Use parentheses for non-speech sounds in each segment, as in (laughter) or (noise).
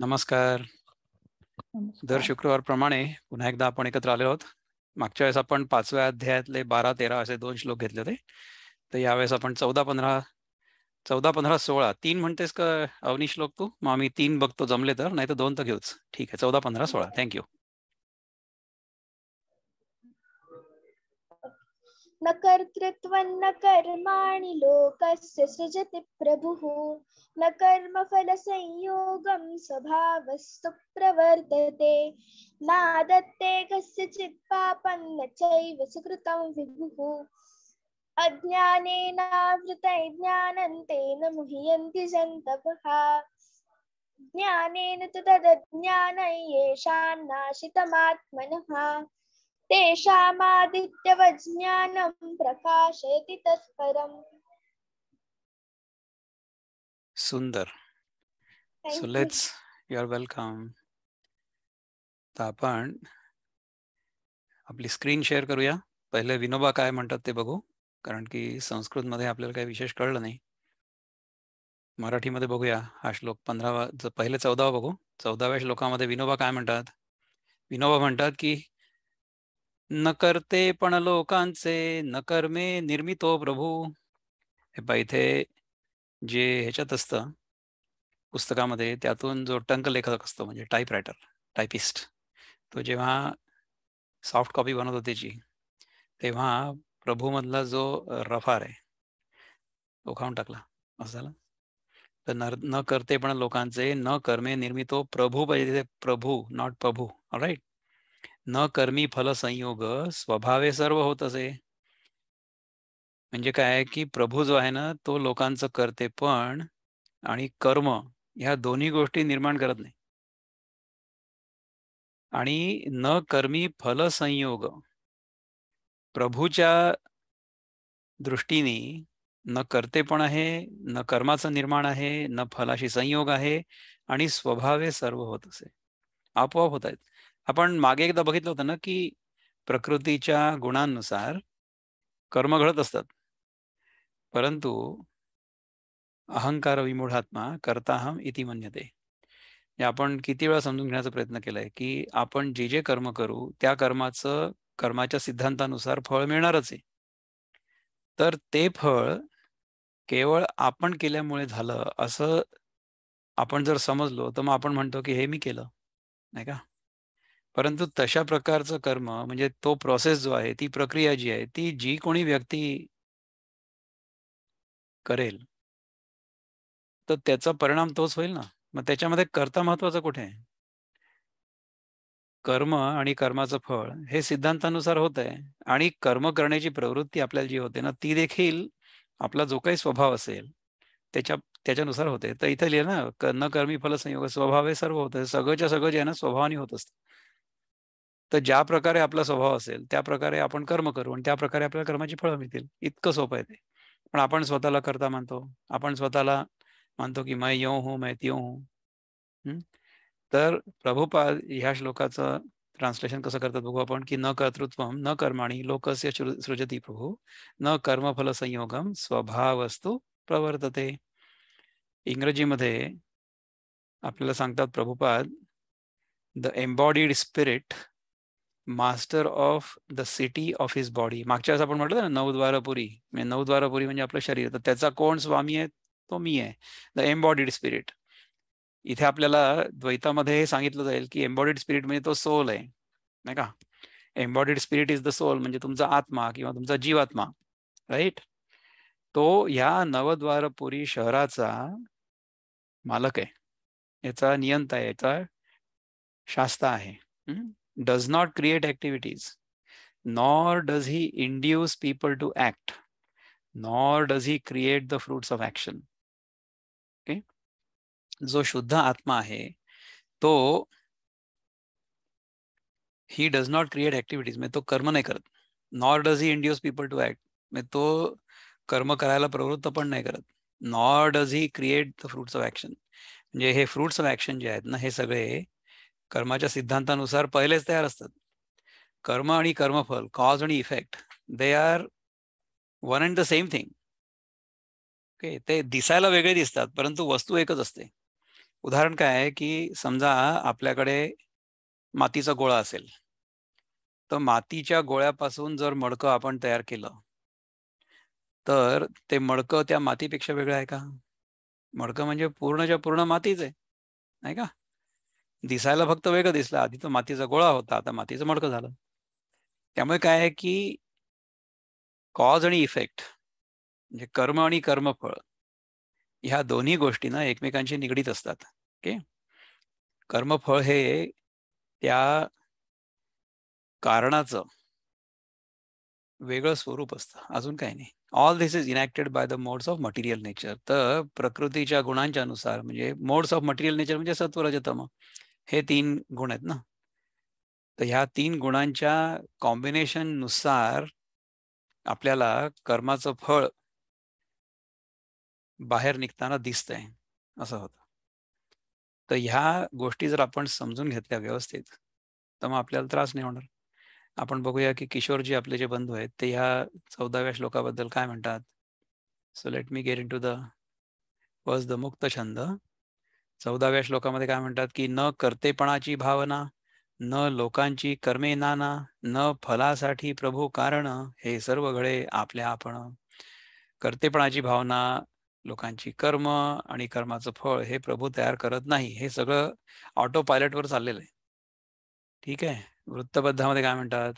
नमस्कार दर शुक्रवारप्रमाणे पुन्हा एकदा आपण एकत्र आलो आहोत मागच्या वेळेस आपण पाचव्या अध्यायातले बारा तेरा असे दोन श्लोक घेतले होते तर यावेळेस आपण चौदा पंधरा चौदा पंधरा सोळा तीन म्हणतेस का अवनी श्लोक तू मग आम्ही तीन बघतो जमले तर नाही तर दोन तर घेऊच ठीक आहे चौदा पंधरा सोळा थँक्यू न कर्तृत्वं न कर्माणि लोकस्य सृजति प्रभुः न कर्मफलसंयोगं स्वभावस्तु प्रवर्तते नादत्ते कस्यचित् पापं न चैव सुकृतं विभुः अज्ञानेनावृतै ज्ञानन्तेन मुह्यन्ति जन्तवः ज्ञानेन तु तदज्ञानं नाशितमात्मनः प्रकाशयति सुंदर so let's you are welcome तर आपण आपली स्क्रीन शेअर करूया पहिले विनोबा काय म्हणतात ते बघू कारण की मध्ये आपल्याला काही विशेष कळलं नाही मराठीमध्ये बघूया हा श्लोक पंधरावा पहिले चौदावा बघू चौदाव्या श्लोकामध्ये विनोबा काय म्हणतात विनोबा म्हणतात की न करते पण लोकांचे न कर्मे निर्मितो प्रभू हे पाहिथे इथे जे ह्याच्यात असतं पुस्तकामध्ये त्यातून जो टंक लेखक असतो म्हणजे टाईप रायटर टायपिस्ट तो जेव्हा सॉफ्ट कॉपी बनवतो त्याची तेव्हा प्रभूमधला जो रफार आहे तो खाऊन टाकला असं झालं तर नर न करते पण लोकांचे न कर्मे निर्मितो प्रभू पाहिजे प्रभू नॉट प्रभू राईट न कर्मी फल संयोग स्वभावे सर्व होत असे म्हणजे काय की प्रभू जो आहे ना तो लोकांचं करते पण आणि कर्म ह्या दोन्ही गोष्टी निर्माण करत नाही आणि न कर्मी फल संयोग प्रभूच्या दृष्टीने न करते पण आहे न कर्माचं निर्माण आहे न फलाशी संयोग आहे आणि स्वभावे सर्व होत असे आपोआप होत आहेत आपण मागे एकदा बघितलं होतं ना की प्रकृतीच्या गुणांनुसार कर्म घडत असतात परंतु अहंकार विमूढात्मा कर्ताहम इति म्हणते आपण किती वेळा समजून घेण्याचा प्रयत्न केलाय की आपण जे जे कर्म करू त्या कर्माचं कर्माच्या सिद्धांतानुसार फळ मिळणारच आहे तर ते फळ केवळ आपण केल्यामुळे झालं असं आपण जर समजलो तर मग आपण म्हणतो की हे मी केलं नाही का परंतु तशा प्रकारचं कर्म म्हणजे तो प्रोसेस जो आहे ती प्रक्रिया जी आहे ती जी कोणी व्यक्ती करेल तर त्याचा परिणाम तोच होईल ना मग त्याच्यामध्ये कर्ता महत्वाचा कुठे आहे कर्म आणि कर्माचं फळ हे सिद्धांतानुसार होत आहे आणि कर्म करण्याची प्रवृत्ती आपल्याला जी होते ना ती देखील आपला जो काही स्वभाव असेल त्याच्या त्याच्यानुसार होते तर इथे लिहिलं ना न कर्मी फल संयोग स्वभाव हे सर्व होतं सगळंच्या सगळं जे आहे ना स्वभावाने होत असतं तर ज्या प्रकारे आपला स्वभाव असेल त्या प्रकारे आपण कर्म करू आणि त्या प्रकारे आपल्याला कर्माची फळं मिळतील इतकं सोपं आहे ते पण आपण स्वतःला करता मानतो आपण स्वतःला मानतो की मैं यो हूं मैं त्यो हूं तर प्रभुपाद ह्या श्लोकाचं ट्रान्सलेशन कसं करतात बघू आपण की न कर्तृत्व न कर्माणी लोकस्य सृजती प्रभू न कर्मफल संयोगम स्वभावस्तू प्रवर्तते इंग्रजीमध्ये आपल्याला सांगतात Prabhupada the embodied spirit master of the city of his body मागच्या वेळेस आपण म्हटलं ना नवद्वारपुरी म्हणजे नवद्वारपुरी म्हणजे आपलं शरीर तर त्याचा कोण स्वामी आहे तो मी आहे द एम्बॉडीड स्पिरिट इथे आपल्याला द्वैतामध्ये हे सांगितलं जाईल की एम्बॉडीड स्पिरिट म्हणजे तो सोल आहे नाही का embodied spirit is the soul म्हणजे तुमचा आत्मा किंवा तुमचा जीवात्मा राईट तो ह्या नवद्वारपुरी शहराचा मालक आहे याचा नियंता आहे याचा शास्ता आहे does not create activities, nor does he induce people to act, nor does he create the fruits of action. Okay. जो शुद्ध आत्मा है तो he does not create activities में तो कर्म नाही करत nor does he induce people to act मी तो कर्म करायला प्रवृत्त पण नाही करत nor does he create the fruits of action म्हणजे हे फ्रुट्स ऑफ ऍक्शन जे आहेत ना हे सगळे कर्माच्या सिद्धांतानुसार पहिलेच तयार असतात कर्म आणि कर्मफल कॉज आणि effect they are one and the same thing okay ते दिसायला वेगळे दिसतात परंतु वस्तू एकच असते उदाहरण काय आहे की समजा आपल्याकडे मातीचा गोळा असेल तर मातीच्या गोळ्यापासून जर मडकं आपण तयार केलं तर ते मडकं त्या मातीपेक्षा वेगळं आहे का मडकं म्हणजे पूर्णच्या पूर्ण मातीच आहे नाही का दिसायला फक्त वेगळं दिसला आधी तो मातीचा गोळा होता आता मातीचं मडकं झालं त्यामुळे काय आहे की कॉज आणि इफेक्ट म्हणजे कर्म आणि कर्मफळ ह्या दोन्ही गोष्टींना एकमेकांशी निगडीत असतात ओके कर्मफळ हे त्या कारणाचं वेगळं स्वरूप असतं अजून काही नाही all this is enacted by the modes of material nature तर प्रकृतीच्या गुणांच्या अनुसार म्हणजे मोड्स ऑफ मटेरियल नेचर म्हणजे सत्व रजतम हे तीन गुण आहेत ना तर ह्या तीन गुणांच्या कॉम्बिनेशन नुसार आपल्याला कर्माचं फळ बाहेर निघताना दिसतंय असं होतं तर ह्या गोष्टी जर आपण समजून घेतल्या व्यवस्थित तर मग आपल्याला त्रास नाही होणार आपण बघूया की किशोरजी आपले जे बंधू आहेत ते ह्या चौदाव्या श्लोकाबद्दल काय म्हणतात so let me get into the was the मुक्त छंद चौदाव्या श्लोकामध्ये काय म्हणतात की न करतेपणाची भावना न लोकांची कर्मे नाना न फलासाठी प्रभू कारण हे सर्व घडे आपल्या आपण करतेपणाची भावना लोकांची कर्म आणि कर्माचं फळ हे प्रभू तयार करत नाही हे सगळं ऑटो पायलटवर चाललेलं आहे ठीक आहे वृत्तबद्धामध्ये काय म्हणतात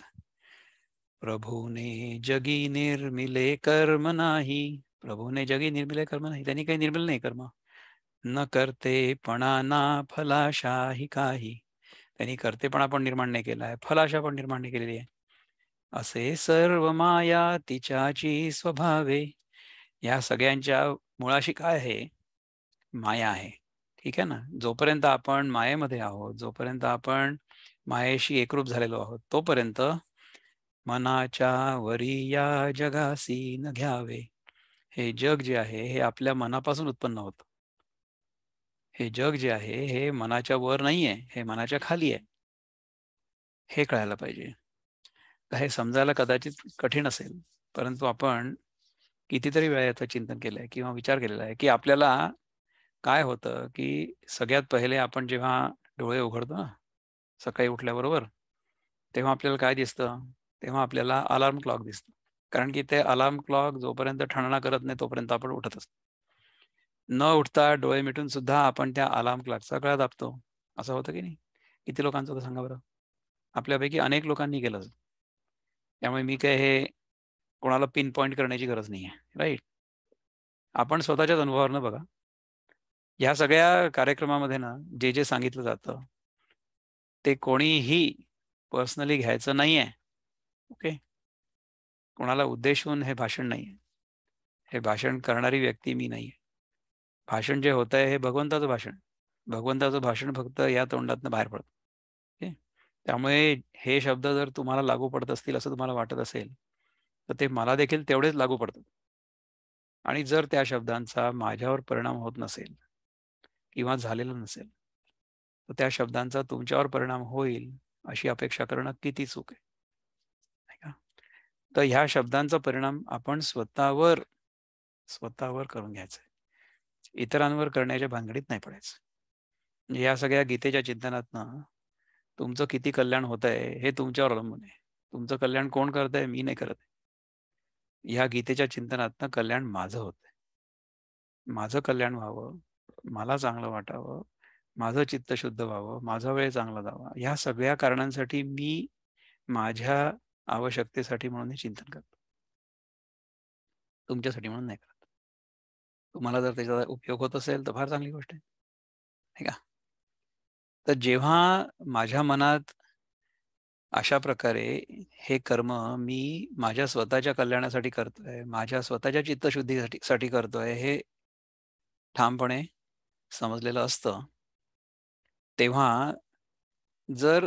प्रभूने जगी निर्मिले कर्म नाही प्रभूने जगी निर्मिले कर्म नाही त्यांनी काही निर्मिले नाही कर्म न करते पणा ना फलाशा ही काही त्यांनी करतेपणा पण निर्माण नाही केला आहे फलाशा पण निर्माण नाही केलेली आहे असे सर्व माया तिच्याची स्वभावे या सगळ्यांच्या मुळाशी काय आहे माया आहे ठीक आहे ना जोपर्यंत आपण मायेमध्ये आहोत जोपर्यंत आपण मायेशी एकरूप झालेलो आहोत तोपर्यंत मनाच्या वरी या जगासी न घ्यावे हे जग जे आहे हे आपल्या मनापासून उत्पन्न होतं हे जग जे आहे हे मनाच्या वर नाही आहे हे मनाच्या खाली आहे हे कळायला पाहिजे हे समजायला कदाचित कठीण असेल परंतु आपण कितीतरी वेळा याचं चिंतन केलंय किंवा विचार केलेला आहे की आपल्याला काय होतं की सगळ्यात पहिले आपण जेव्हा डोळे उघडतो ना सकाळी उठल्याबरोबर तेव्हा आपल्याला काय दिसतं तेव्हा आपल्याला अलार्म क्लॉक दिसतो कारण की ते अलार्म क्लॉक जोपर्यंत ठणणा करत नाही तोपर्यंत आपण उठत असतो न उठता डोळे मिटून सुद्धा आपण त्या अलार्म क्लॉकचा गळा दाबतो असं होतं की नाही किती लोकांचं होतं सांगा बरं आपल्यापैकी अनेक लोकांनी केलं त्यामुळे मी काय हे कोणाला पिन पॉईंट करण्याची गरज नाही आहे राईट आपण स्वतःच्याच अनुभवावरनं बघा ह्या सगळ्या कार्यक्रमामध्ये ना जे जे सांगितलं जातं ते कोणीही पर्सनली घ्यायचं नाही आहे ओके कोणाला उद्देशून हे भाषण नाही आहे हे भाषण करणारी व्यक्ती मी नाही आहे भाषण जे होत आहे हे भगवंताचं भाषण भगवंताचं भाषण फक्त या तोंडातनं बाहेर पडत त्यामुळे हे शब्द जर तुम्हाला लागू पडत असतील असं तुम्हाला वाटत असेल तर ते मला देखील तेवढेच लागू पडतात आणि जर त्या शब्दांचा माझ्यावर परिणाम होत नसेल किंवा झालेला नसेल तर त्या शब्दांचा तुमच्यावर परिणाम होईल अशी अपेक्षा करणं किती चूक आहे का तर ह्या शब्दांचा परिणाम आपण स्वतःवर स्वतःवर करून घ्यायचा इतरांवर करण्याच्या भांगडीत नाही पडायचं म्हणजे या सगळ्या गीतेच्या चिंतनातनं तुमचं किती कल्याण होत आहे हे तुमच्यावर अवलंबून आहे तुमचं कल्याण कोण करत आहे मी नाही करत या गीतेच्या चिंतनातनं कल्याण माझं होत आहे माझं कल्याण व्हावं मला चांगलं वाटावं माझं चित्त शुद्ध व्हावं माझा वेळ चांगला जावा या सगळ्या कारणांसाठी मी माझ्या आवश्यकतेसाठी म्हणून हे चिंतन करतो तुमच्यासाठी म्हणून नाही करत तुम्हाला जर त्याचा उपयोग होत असेल तर फार चांगली गोष्ट आहे का तर जेव्हा माझ्या मनात अशा प्रकारे हे कर्म मी माझ्या स्वतःच्या कल्याणासाठी करतोय माझ्या स्वतःच्या चित्तशुद्धीसाठी साठी करतोय हे ठामपणे समजलेलं असतं तेव्हा जर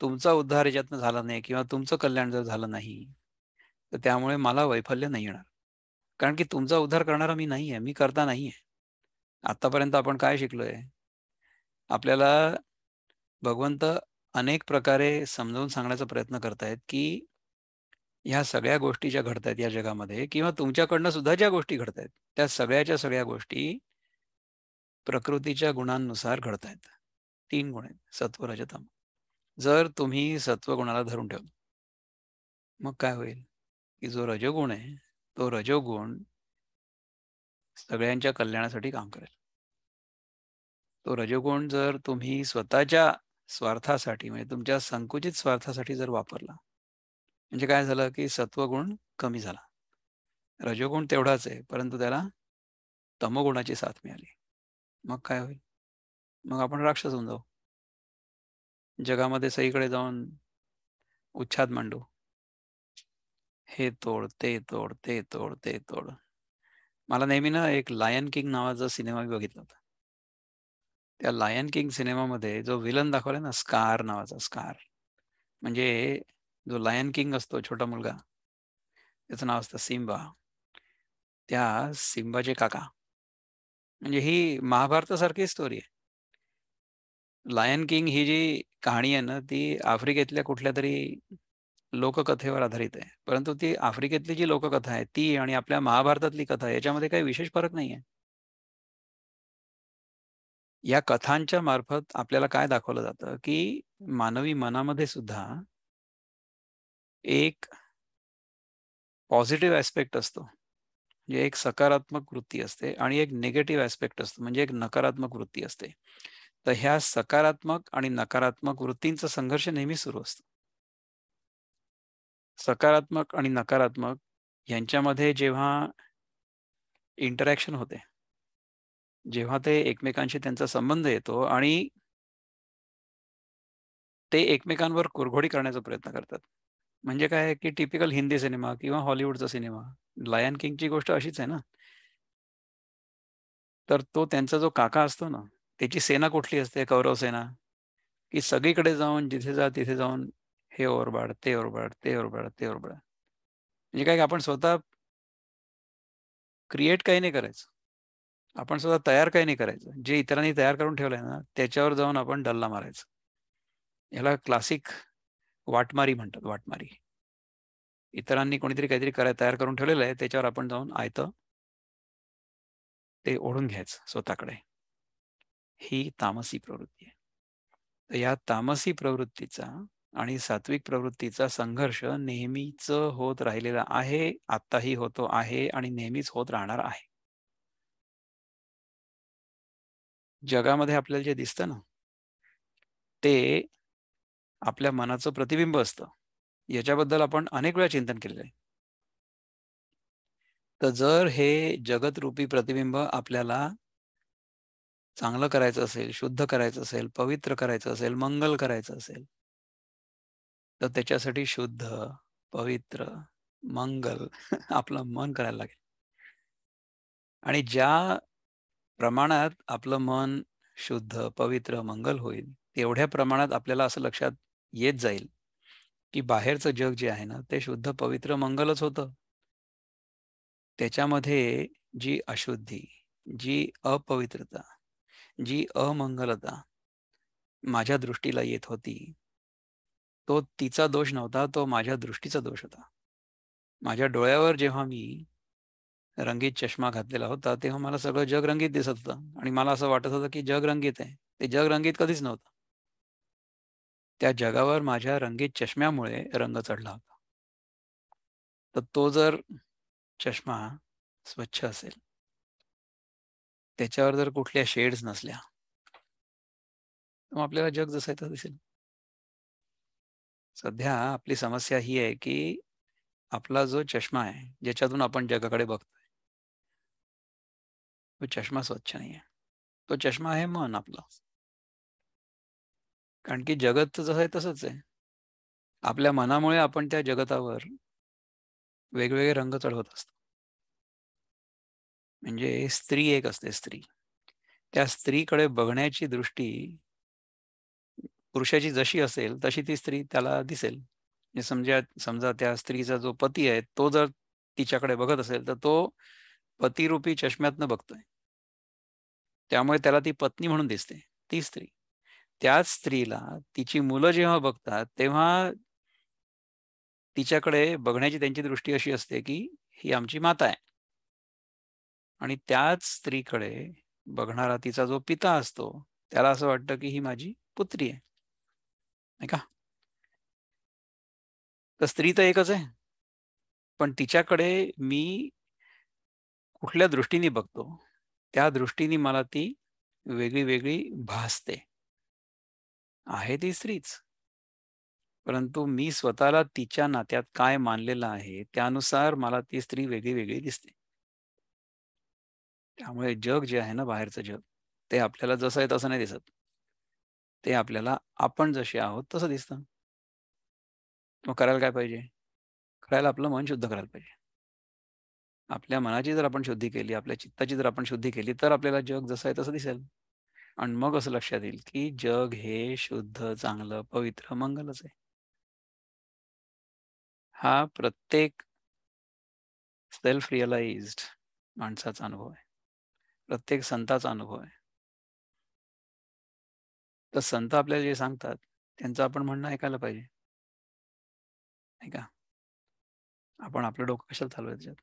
तुमचा उद्धार याच्यातनं झाला नाही किंवा तुमचं कल्याण जर झालं नाही तर त्यामुळे मला वैफल्य नाही येणार कारण की तुमचा उद्धार करणारा मी नाही आहे मी करता नाही आहे आतापर्यंत आपण काय शिकलोय आपल्याला भगवंत अनेक प्रकारे समजावून सांगण्याचा प्रयत्न करतायत की ह्या सगळ्या गोष्टी ज्या घडतायत या जगामध्ये किंवा तुमच्याकडनं सुद्धा ज्या गोष्टी घडतायत त्या सगळ्याच्या सगळ्या गोष्टी प्रकृतीच्या गुणांनुसार घडतायत तीन गुण आहेत सत्व रजतम जर तुम्ही सत्व गुणाला धरून ठेवलं मग काय होईल की जो रजगुण आहे तो रजोगुण सगळ्यांच्या कल्याणासाठी काम करेल तो रजोगुण जर तुम्ही स्वतःच्या स्वार्थासाठी म्हणजे तुमच्या संकुचित स्वार्थासाठी जर वापरला म्हणजे काय झालं की सत्वगुण कमी झाला रजोगुण तेवढाच आहे परंतु त्याला तमोगुणाची साथ मिळाली मग काय होईल मग आपण राक्षस होऊन जाऊ जगामध्ये सईकडे जाऊन उच्छाद मांडू हे तोड ते तोड ते तोड ते तोड मला नेहमी ना एक लायन किंग नावाचा सिनेमा मी बघितला होता त्या लायन किंग सिनेमामध्ये जो विलन दाखवलाय ना स्कार नावाचा स्कार म्हणजे जो लायन किंग असतो छोटा मुलगा त्याचं नाव असतं सिम्बा त्या सिम्बाचे काका म्हणजे ही महाभारतासारखी स्टोरी आहे लायन किंग ही जी कहाणी आहे ना ती आफ्रिकेतल्या कुठल्या तरी लोककथेवर आधारित आहे परंतु ती आफ्रिकेतली जी लोककथा आहे ती आणि आपल्या महाभारतातली कथा याच्यामध्ये काही विशेष फरक नाही आहे या कथांच्या मार्फत आपल्याला काय दाखवलं जातं की मानवी मनामध्ये सुद्धा एक पॉझिटिव्ह ऍस्पेक्ट असतो म्हणजे एक सकारात्मक वृत्ती असते आणि एक निगेटिव्ह ऍस्पेक्ट असतो म्हणजे एक नकारात्मक वृत्ती असते तर ह्या सकारात्मक आणि नकारात्मक वृत्तींचा संघर्ष नेहमी सुरू असतो सकारात्मक आणि नकारात्मक यांच्यामध्ये जेव्हा इंटरॅक्शन होते जेव्हा ते एकमेकांशी त्यांचा संबंध येतो आणि ते एकमेकांवर कुरघोडी करण्याचा प्रयत्न करतात म्हणजे काय की टिपिकल हिंदी सिनेमा किंवा हॉलिवूडचा सिनेमा लायन किंगची गोष्ट अशीच आहे ना तर तो त्यांचा जो काका असतो ना त्याची सेना कुठली असते कौरव सेना की सगळीकडे जाऊन जिथे जा तिथे जाऊन हे ओरबाड ते ओरबाड ते ओरबाड ते ओरबाड म्हणजे काय आपण स्वतः क्रिएट काही नाही करायचं आपण स्वतः तयार काही नाही करायचं जे इतरांनी तयार करून ठेवलंय ना त्याच्यावर जाऊन आपण डल्ला मारायचं याला क्लासिक वाटमारी म्हणतात वाटमारी इतरांनी कोणीतरी काहीतरी कराय तयार करून ठेवलेलं आहे त्याच्यावर आपण जाऊन आयत ते ओढून घ्यायचं स्वतःकडे ही तामसी प्रवृत्ती आहे या तामसी प्रवृत्तीचा आणि सात्विक प्रवृत्तीचा संघर्ष नेहमीच होत राहिलेला आहे आताही होतो आहे आणि नेहमीच होत राहणार आहे जगामध्ये आपल्याला जे दिसतं ना ते आपल्या मनाचं प्रतिबिंब असतं याच्याबद्दल आपण अनेक वेळा चिंतन केलेलं आहे तर जर हे जगतरूपी प्रतिबिंब आपल्याला चांगलं करायचं असेल शुद्ध करायचं असेल पवित्र करायचं असेल मंगल करायचं असेल तर त्याच्यासाठी शुद्ध पवित्र मंगल (laughs) आपलं मन करायला लागेल आणि ज्या प्रमाणात आपलं मन शुद्ध पवित्र मंगल होईल तेवढ्या प्रमाणात आपल्याला असं लक्षात येत जाईल की बाहेरचं जग जे आहे ना ते शुद्ध पवित्र मंगलच होतं त्याच्यामध्ये जी अशुद्धी जी अपवित्रता जी अमंगलता माझ्या दृष्टीला येत होती तो तिचा दोष नव्हता तो माझ्या दृष्टीचा दोष होता माझ्या डोळ्यावर जेव्हा मी रंगीत चष्मा घातलेला होता तेव्हा मला सगळं जग रंगीत दिसत होतं आणि मला असं वाटत होतं की जग रंगीत आहे ते जग रंगीत कधीच नव्हतं त्या जगावर माझ्या रंगीत चष्म्यामुळे रंग चढला होता तर तो जर चष्मा स्वच्छ असेल त्याच्यावर जर कुठल्या शेड्स नसल्या तर आपल्याला जग जसं दिसेल सध्या आपली समस्या ही आहे की आपला जो चष्मा आहे ज्याच्यातून आपण जगाकडे बघतोय तो चष्मा स्वच्छ नाही आहे तो चष्मा आहे मन आपला कारण की जगत जसं आहे तसंच आहे आपल्या मनामुळे आपण त्या जगतावर वेगवेगळे रंग चढवत असतो म्हणजे स्त्री एक असते स्त्री त्या स्त्रीकडे बघण्याची दृष्टी पुरुषाची जशी असेल तशी ती स्त्री त्याला दिसेल म्हणजे समजा समजा त्या स्त्रीचा जो पती आहे तो जर तिच्याकडे बघत असेल तर तो पतिरूपी चष्म्यातनं बघतोय त्यामुळे त्याला ती पत्नी म्हणून दिसते ती स्त्री त्याच स्त्रीला तिची मुलं जेव्हा बघतात तेव्हा तिच्याकडे बघण्याची त्यांची दृष्टी अशी असते की ही आमची माता आहे आणि त्याच स्त्रीकडे बघणारा तिचा जो पिता असतो त्याला असं वाटतं की ही माझी पुत्री आहे नाही का तर स्त्री तर एकच आहे पण तिच्याकडे मी कुठल्या दृष्टीने बघतो त्या दृष्टीने मला ती वेगळी वेगळी भासते आहे ती स्त्रीच परंतु मी स्वतःला तिच्या नात्यात काय मानलेलं आहे त्यानुसार मला ती स्त्री वेगळी वेगळी दिसते त्यामुळे जग जे आहे ना बाहेरचं जग ते आपल्याला जसं आहे तसं नाही दिसत ते आपल्याला आपण जसे आहोत तसं दिसतं मग करायला काय पाहिजे करायला आपलं मन शुद्ध करायला पाहिजे आपल्या मनाची जर आपण शुद्धी केली आपल्या चित्ताची जर आपण शुद्धी केली तर आपल्याला जग जसं आहे तसं दिसेल आणि मग असं लक्षात येईल की जग हे शुद्ध चांगलं पवित्र मंगलच आहे हा प्रत्येक सेल्फ रिअलाइज माणसाचा अनुभव आहे प्रत्येक संताचा अनुभव आहे तर संत आपल्याला जे सांगतात त्यांचं आपण म्हणणं ऐकायला पाहिजे नाही का आपण आपलं डोकं कशाला चालू त्याच्यात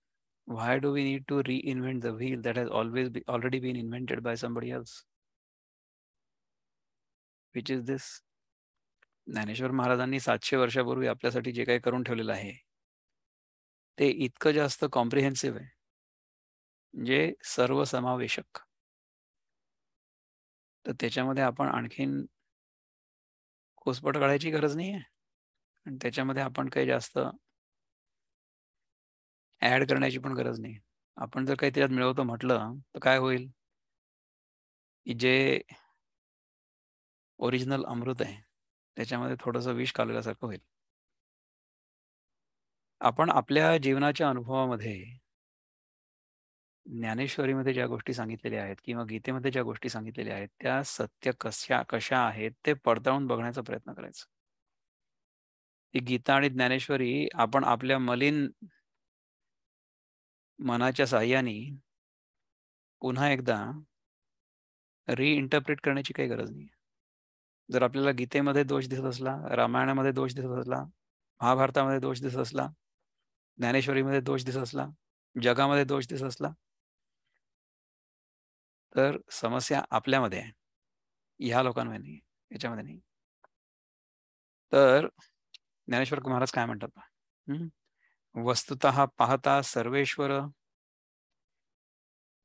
why do we need to reinvent the wheel that has always already been invented by somebody else which is this Dnyaneshwar महाराजांनी सातशे वर्षापूर्वी आपल्यासाठी जे काही करून ठेवलेलं आहे ते इतकं जास्त कॉम्प्रिहेन्सिव्ह आहे जे म्हणजे सर्वसमावेशक तर त्याच्यामध्ये आपण आणखीन कोसपट काढायची गरज नाही आहे आणि त्याच्यामध्ये आपण काही जास्त ऍड करण्याची पण गरज नाही आपण जर काही त्याच्यात मिळवतो म्हटलं तर काय होईल की जे ओरिजिनल अमृत आहे त्याच्यामध्ये थोडस विष कालव्यासारखं होईल आपण आपल्या जीवनाच्या अनुभवामध्ये ज्ञानेश्वरीमध्ये ज्या गोष्टी सांगितलेल्या आहेत किंवा गीतेमध्ये ज्या गोष्टी सांगितलेल्या आहेत त्या सत्य कशा कशा आहेत ते पडताळून बघण्याचा प्रयत्न करायचा ती गीता आणि ज्ञानेश्वरी आपण आपल्या मलिन मनाच्या साह्याने पुन्हा एकदा रिइंटरप्रिट करण्याची काही गरज नाही जर आपल्याला गीतेमध्ये दोष दिसत असला रामायणामध्ये दोष दिसत असला महाभारतामध्ये दोष दिसत असला ज्ञानेश्वरीमध्ये दोष दिसत असला जगामध्ये दोष दिसत असला तर समस्या आपल्यामध्ये आहे ह्या लोकांमध्ये नाही याच्यामध्ये नाही तर ज्ञानेश्वर महाराज काय म्हणतात वस्तुत पाहता सर्वेश्वर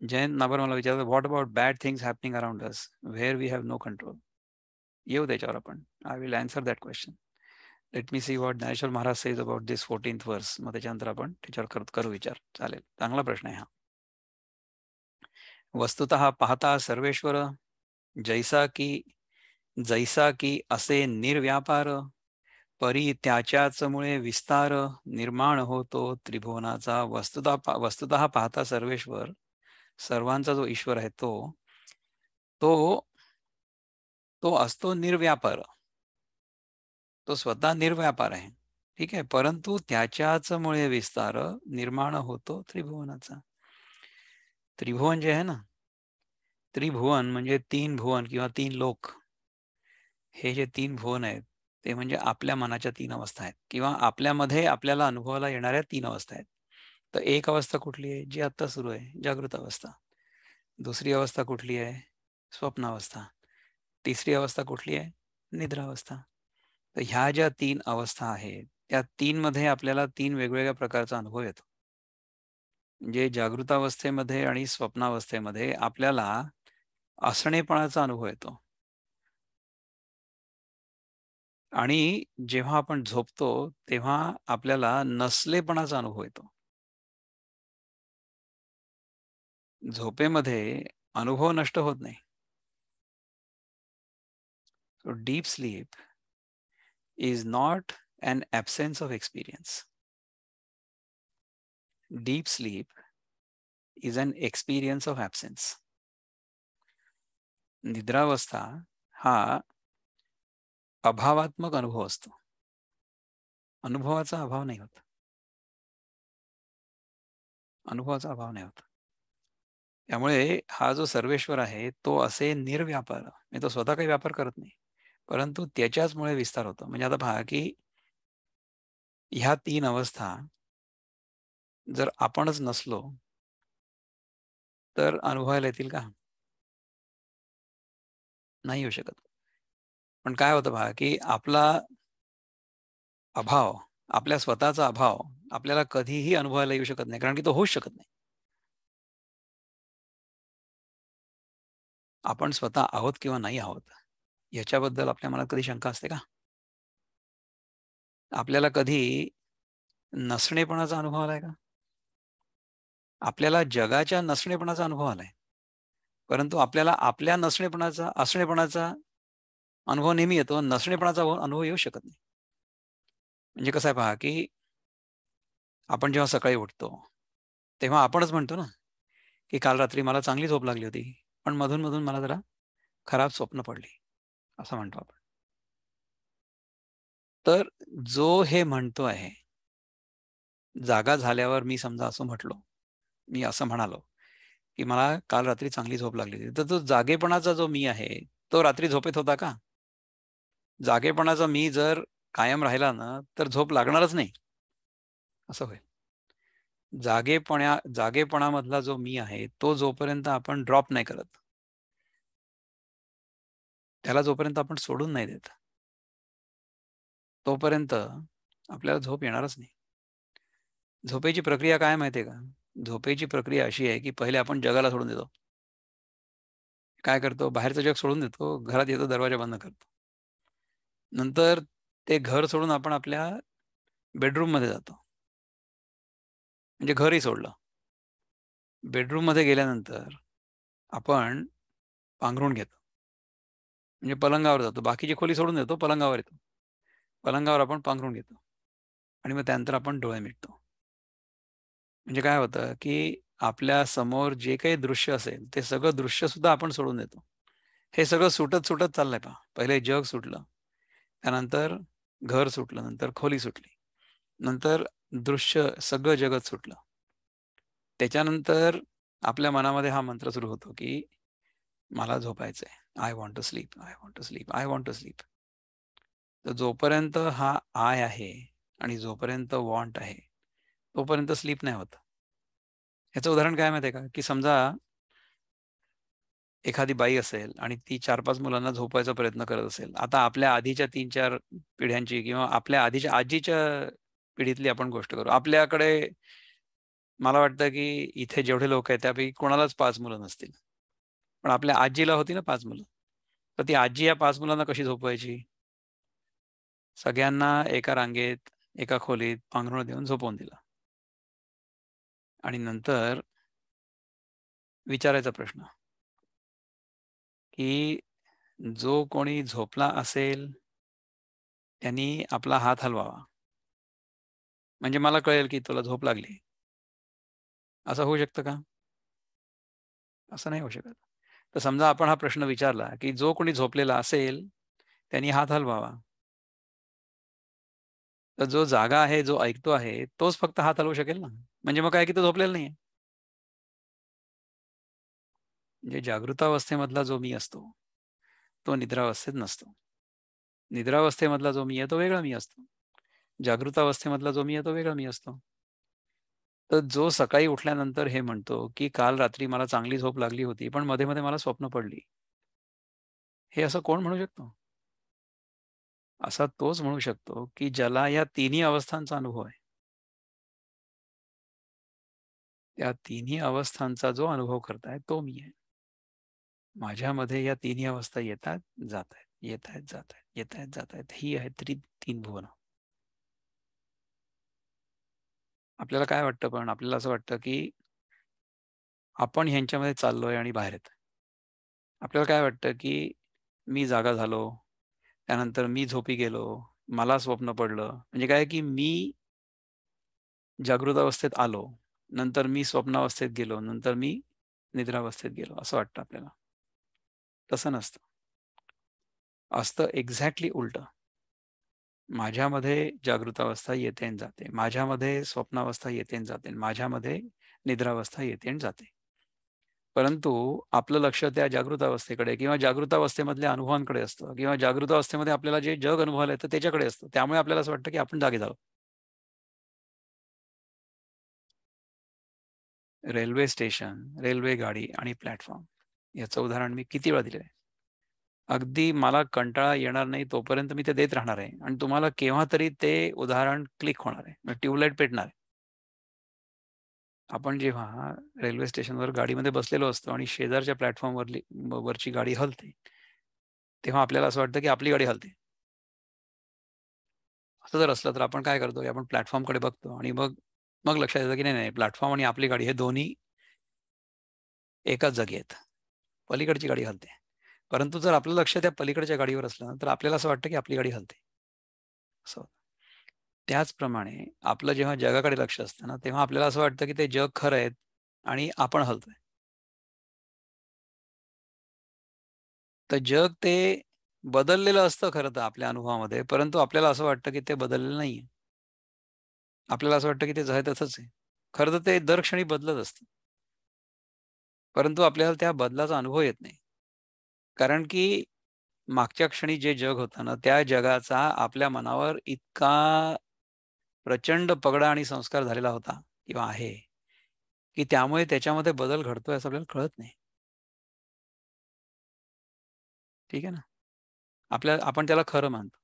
जयंत नाबर मला विचारत what about bad things happening around us where we have no control येऊ त्याच्यावर आपण I will answer that question let me see what Dnyaneshwar Maharaj says about this fourteen verse मग त्याच्यानंतर आपण त्याच्यावर करू विचार चालेल चांगला प्रश्न आहे हा वस्तुत पाहता सर्वेश्वर जैसा की जैसा की असे निर्व्यापार परी त्याच्याच मुळे विस्तार निर्माण होतो त्रिभुवनाचा वस्तुता वस्तुत पाहता सर्वेश्वर सर्वांचा जो ईश्वर आहे तो तो तो असतो निर्व्यापार तो स्वतः निर्व्यापार आहे ठीक आहे परंतु त्याच्याच मुळे विस्तार निर्माण होतो त्रिभुवनाचा त्रिभुवन जे आहे ना त्रिभुवन म्हणजे तीन भुवन किंवा तीन लोक हे जे तीन भुवन आहेत ते म्हणजे आपल्या मनाच्या तीन अवस्था आहेत किंवा आपल्यामध्ये आपल्याला अनुभवाला येणाऱ्या तीन अवस्था आहेत तर एक अवस्था कुठली आहे जी आत्ता सुरू आहे जागृत अवस्था दुसरी अवस्था कुठली आहे स्वप्नावस्था तिसरी अवस्था कुठली आहे निद्रावस्था तर ह्या ज्या तीन अवस्था आहेत त्या तीन मध्ये आपल्याला तीन वेगवेगळ्या प्रकारचा अनुभव येतो म्हणजे जागृतावस्थेमध्ये आणि स्वप्नावस्थेमध्ये आपल्याला असणेपणाचा अनुभव येतो आणि जेव्हा आपण झोपतो तेव्हा आपल्याला नसलेपणाचा अनुभव येतो झोपेमध्ये अनुभव नष्ट होत नाही deep sleep is not an absence of experience deep sleep is an experience of absence. निद्रावस्था हा अभावात्मक अनुभव असतो अनुभवाचा अभाव नाही होत अनुभवाचा अभाव नाही होत त्यामुळे हा जो सर्वेश्वर आहे तो असे निर्व्यापार मी तो स्वतः काही व्यापार करत नाही परंतु त्याच्याचमुळे विस्तार होतो म्हणजे आता पहा की ह्या तीन अवस्था जर आपणच नसलो तर अनुभवायला येतील का नाही येऊ शकत पण काय होतं बघा की आपला अभाव आपल्या स्वतःचा अभाव आपल्याला कधीही अनुभवायला येऊ शकत नाही कारण की तो होऊ शकत नाही आपण स्वतः आहोत किंवा नाही आहोत याच्याबद्दल आपल्या मनात कधी शंका असते का आपल्याला कधी नसणेपणाचा अनुभव आलाय का आपल्याला जगाच्या नसणेपणाचा अनुभव आलाय परंतु आपल्याला आपल्या नसणेपणाचा असणेपणाचा अनुभव नेहमी येतो नसणेपणाचा अनुभव येऊ शकत नाही म्हणजे कसं आहे पहा की आपण जेव्हा सकाळी उठतो तेव्हा आपणच म्हणतो ना की काल रात्री मला चांगली झोप लागली होती पण मधून मधून मला जरा खराब स्वप्न पडली असं म्हणतो आपण तर जो हे म्हणतो आहे जागा झाल्यावर मी समजा असं म्हटलो मी असं म्हणालो की मला काल रात्री चांगली झोप लागली होती तर तो जागेपणाचा जो मी आहे तो रात्री झोपेत होता का जागेपणाचा मी जर कायम राहिला ना तर झोप लागणारच नाही असं होईल जागेपणा जागेपणामधला जो मी आहे तो जोपर्यंत आपण ड्रॉप नाही करत त्याला जोपर्यंत आपण सोडून नाही देत तोपर्यंत आपल्याला झोप येणारच नाही झोपेची प्रक्रिया काय माहितीये का झोपेची प्रक्रिया अशी आहे की पहिले आपण जगाला सोडून देतो काय करतो बाहेरचं जग सोडून देतो घरात येतो दरवाजा बंद करतो नंतर ते घर सोडून आपण आपल्या बेडरूम मध्ये जातो म्हणजे घरही सोडलं बेडरूम मध्ये गेल्यानंतर आपण पांघरून घेतो म्हणजे पलंगावर जातो बाकीची खोली सोडून देतो पलंगावर येतो पलंगावर आपण पांघरून घेतो आणि मग त्यानंतर आपण डोळे मिटतो म्हणजे काय होतं की आपल्या समोर जे काही दृश्य असेल ते सगळं दृश्य सुद्धा आपण सोडून देतो हे सगळं सुटत सुटत चाललंय पहा पहिले जग सुटलं त्यानंतर घर सुटलं नंतर खोली सुटली नंतर दृश्य सगळं जगत सुटलं त्याच्यानंतर आपल्या मनामध्ये हा मंत्र सुरू होतो की मला झोपायचंय I want to sleep I want to sleep I want to sleep तर जोपर्यंत हा आय आहे आणि जोपर्यंत वॉन्ट आहे तोपर्यंत स्लीप नाही होत याचं उदाहरण काय माहिती का की समजा एखादी बाई असेल आणि ती चार पाच मुलांना झोपायचा प्रयत्न करत असेल आता आपल्या आधीच्या तीन चार पिढ्यांची किंवा आपल्या आधीच्या आजीच्या पिढीतली आपण गोष्ट करू आपल्याकडे मला वाटतं की इथे जेवढे लोक आहेत त्यापैकी कोणालाच पाच मुलं नसतील पण आपल्या आजीला होती ना पाच मुलं तर ती आजी या पाच मुलांना कशी झोपवायची सगळ्यांना एका रांगेत एका खोलीत पांघरुण देऊन झोपवून दिला आणि नंतर विचारायचा प्रश्न की जो कोणी झोपला असेल त्यांनी आपला हात हलवावा म्हणजे मला कळेल की तुला झोप लागली असं होऊ शकतं का असं नाही होऊ शकत तर समजा आपण हा प्रश्न विचारला की जो कोणी झोपलेला असेल त्यांनी हात हलवावा तर जो जागा आहे जो ऐकतो आहे तोच फक्त हात हलवू शकेल ना म्हणजे मग काय की तो झोपलेला नाही म्हणजे जागृतावस्थेमधला जो मी असतो तो निद्रावस्थेत नसतो निद्रावस्थेमधला जो मी आहे तो वेगळा मी असतो जागृतावस्थेमधला जो मी आहे तो वेगळा मी असतो तर जो सकाळी उठल्यानंतर हे म्हणतो की काल रात्री मला चांगली झोप लागली होती पण मध्ये मध्ये मला स्वप्न पडली हे असं कोण म्हणू शकतो असा तोच म्हणू शकतो की ज्याला या तिन्ही अवस्थांचा अनुभव आहे त्या तिन्ही अवस्थांचा जो अनुभव करताय तो मी आहे माझ्यामध्ये या तिन्ही अवस्था येतात जात आहेत येत आहेत जात आहेत येत आहेत जात आहेत ही आहे तीन भुवन आपल्याला काय वाटतं पण आपल्याला असं वाटतं की आपण ह्यांच्यामध्ये चाललोय आणि बाहेर येत आपल्याला काय वाटतं की मी जागा झालो त्यानंतर मी झोपी गेलो मला स्वप्न पडलं म्हणजे काय की मी जागृत अवस्थेत आलो नंतर मी स्वप्नावस्थेत गेलो नंतर मी निद्रावस्थेत गेलो असं वाटतं आपल्याला तसं नसतं असतं एक्झॅक्टली उलट माझ्यामध्ये जागृतावस्था येते आणि जाते माझ्यामध्ये स्वप्नावस्था येते आणि जाते माझ्यामध्ये निद्रावस्था येते आणि जाते परंतु आपलं लक्ष त्या अवस्थेकडे किंवा जागृतावस्थेमधल्या अनुभवांकडे असतं किंवा अवस्थेमध्ये आपल्याला जे जग अनुभवायला येतं त्याच्याकडे असतं त्यामुळे आपल्याला असं वाटतं की आपण जागे झालो रेल्वे स्टेशन रेल्वे गाडी आणि प्लॅटफॉर्म याचं उदाहरण मी किती वेळा दिलेलं आहे अगदी मला कंटाळा येणार नाही तोपर्यंत मी ते देत राहणार आहे आणि तुम्हाला केव्हा तरी ते उदाहरण क्लिक होणार आहे म्हणजे ट्यूबलाईट पेटणार आहे आपण जेव्हा रेल्वे स्टेशनवर गाडीमध्ये बसलेलो असतो आणि शेजारच्या प्लॅटफॉर्मवरली वरची गाडी हलते तेव्हा आपल्याला असं वाटतं की आपली गाडी हलते असं जर असलं तर आपण काय करतो आपण प्लॅटफॉर्मकडे बघतो आणि मग मग लक्षात येतं की नाही नाही प्लॅटफॉर्म आणि आपली गाडी हे दोन्ही एकाच जागी आहेत पलीकडची गाडी हलते परंतु जर आपलं लक्ष त्या पलीकडच्या गाडीवर असलं ना तर आपल्याला असं वाटतं की आपली गाडी हलते असं त्याचप्रमाणे आपलं जेव्हा जगाकडे लक्ष असतं ना तेव्हा आपल्याला असं वाटतं की ते जग खरं आहेत आणि आपण हलतोय तर जग ते बदललेलं असतं खरं तर आपल्या अनुभवामध्ये परंतु आपल्याला असं वाटतं की ते बदललेलं नाहीये आपल्याला असं वाटतं की ते झालं तसंच आहे खरं तर ते दर क्षणी बदलत असते परंतु आपल्याला त्या बदलाचा अनुभव येत नाही कारण की मागच्या क्षणी जे जग होतं ना त्या जगाचा आपल्या मनावर इतका प्रचंड पगडा आणि संस्कार झालेला होता किंवा आहे की त्यामुळे त्याच्यामध्ये बदल घडतोय असं आपल्याला कळत नाही ठीक आहे ना आपल्या आपण त्याला खरं मानतो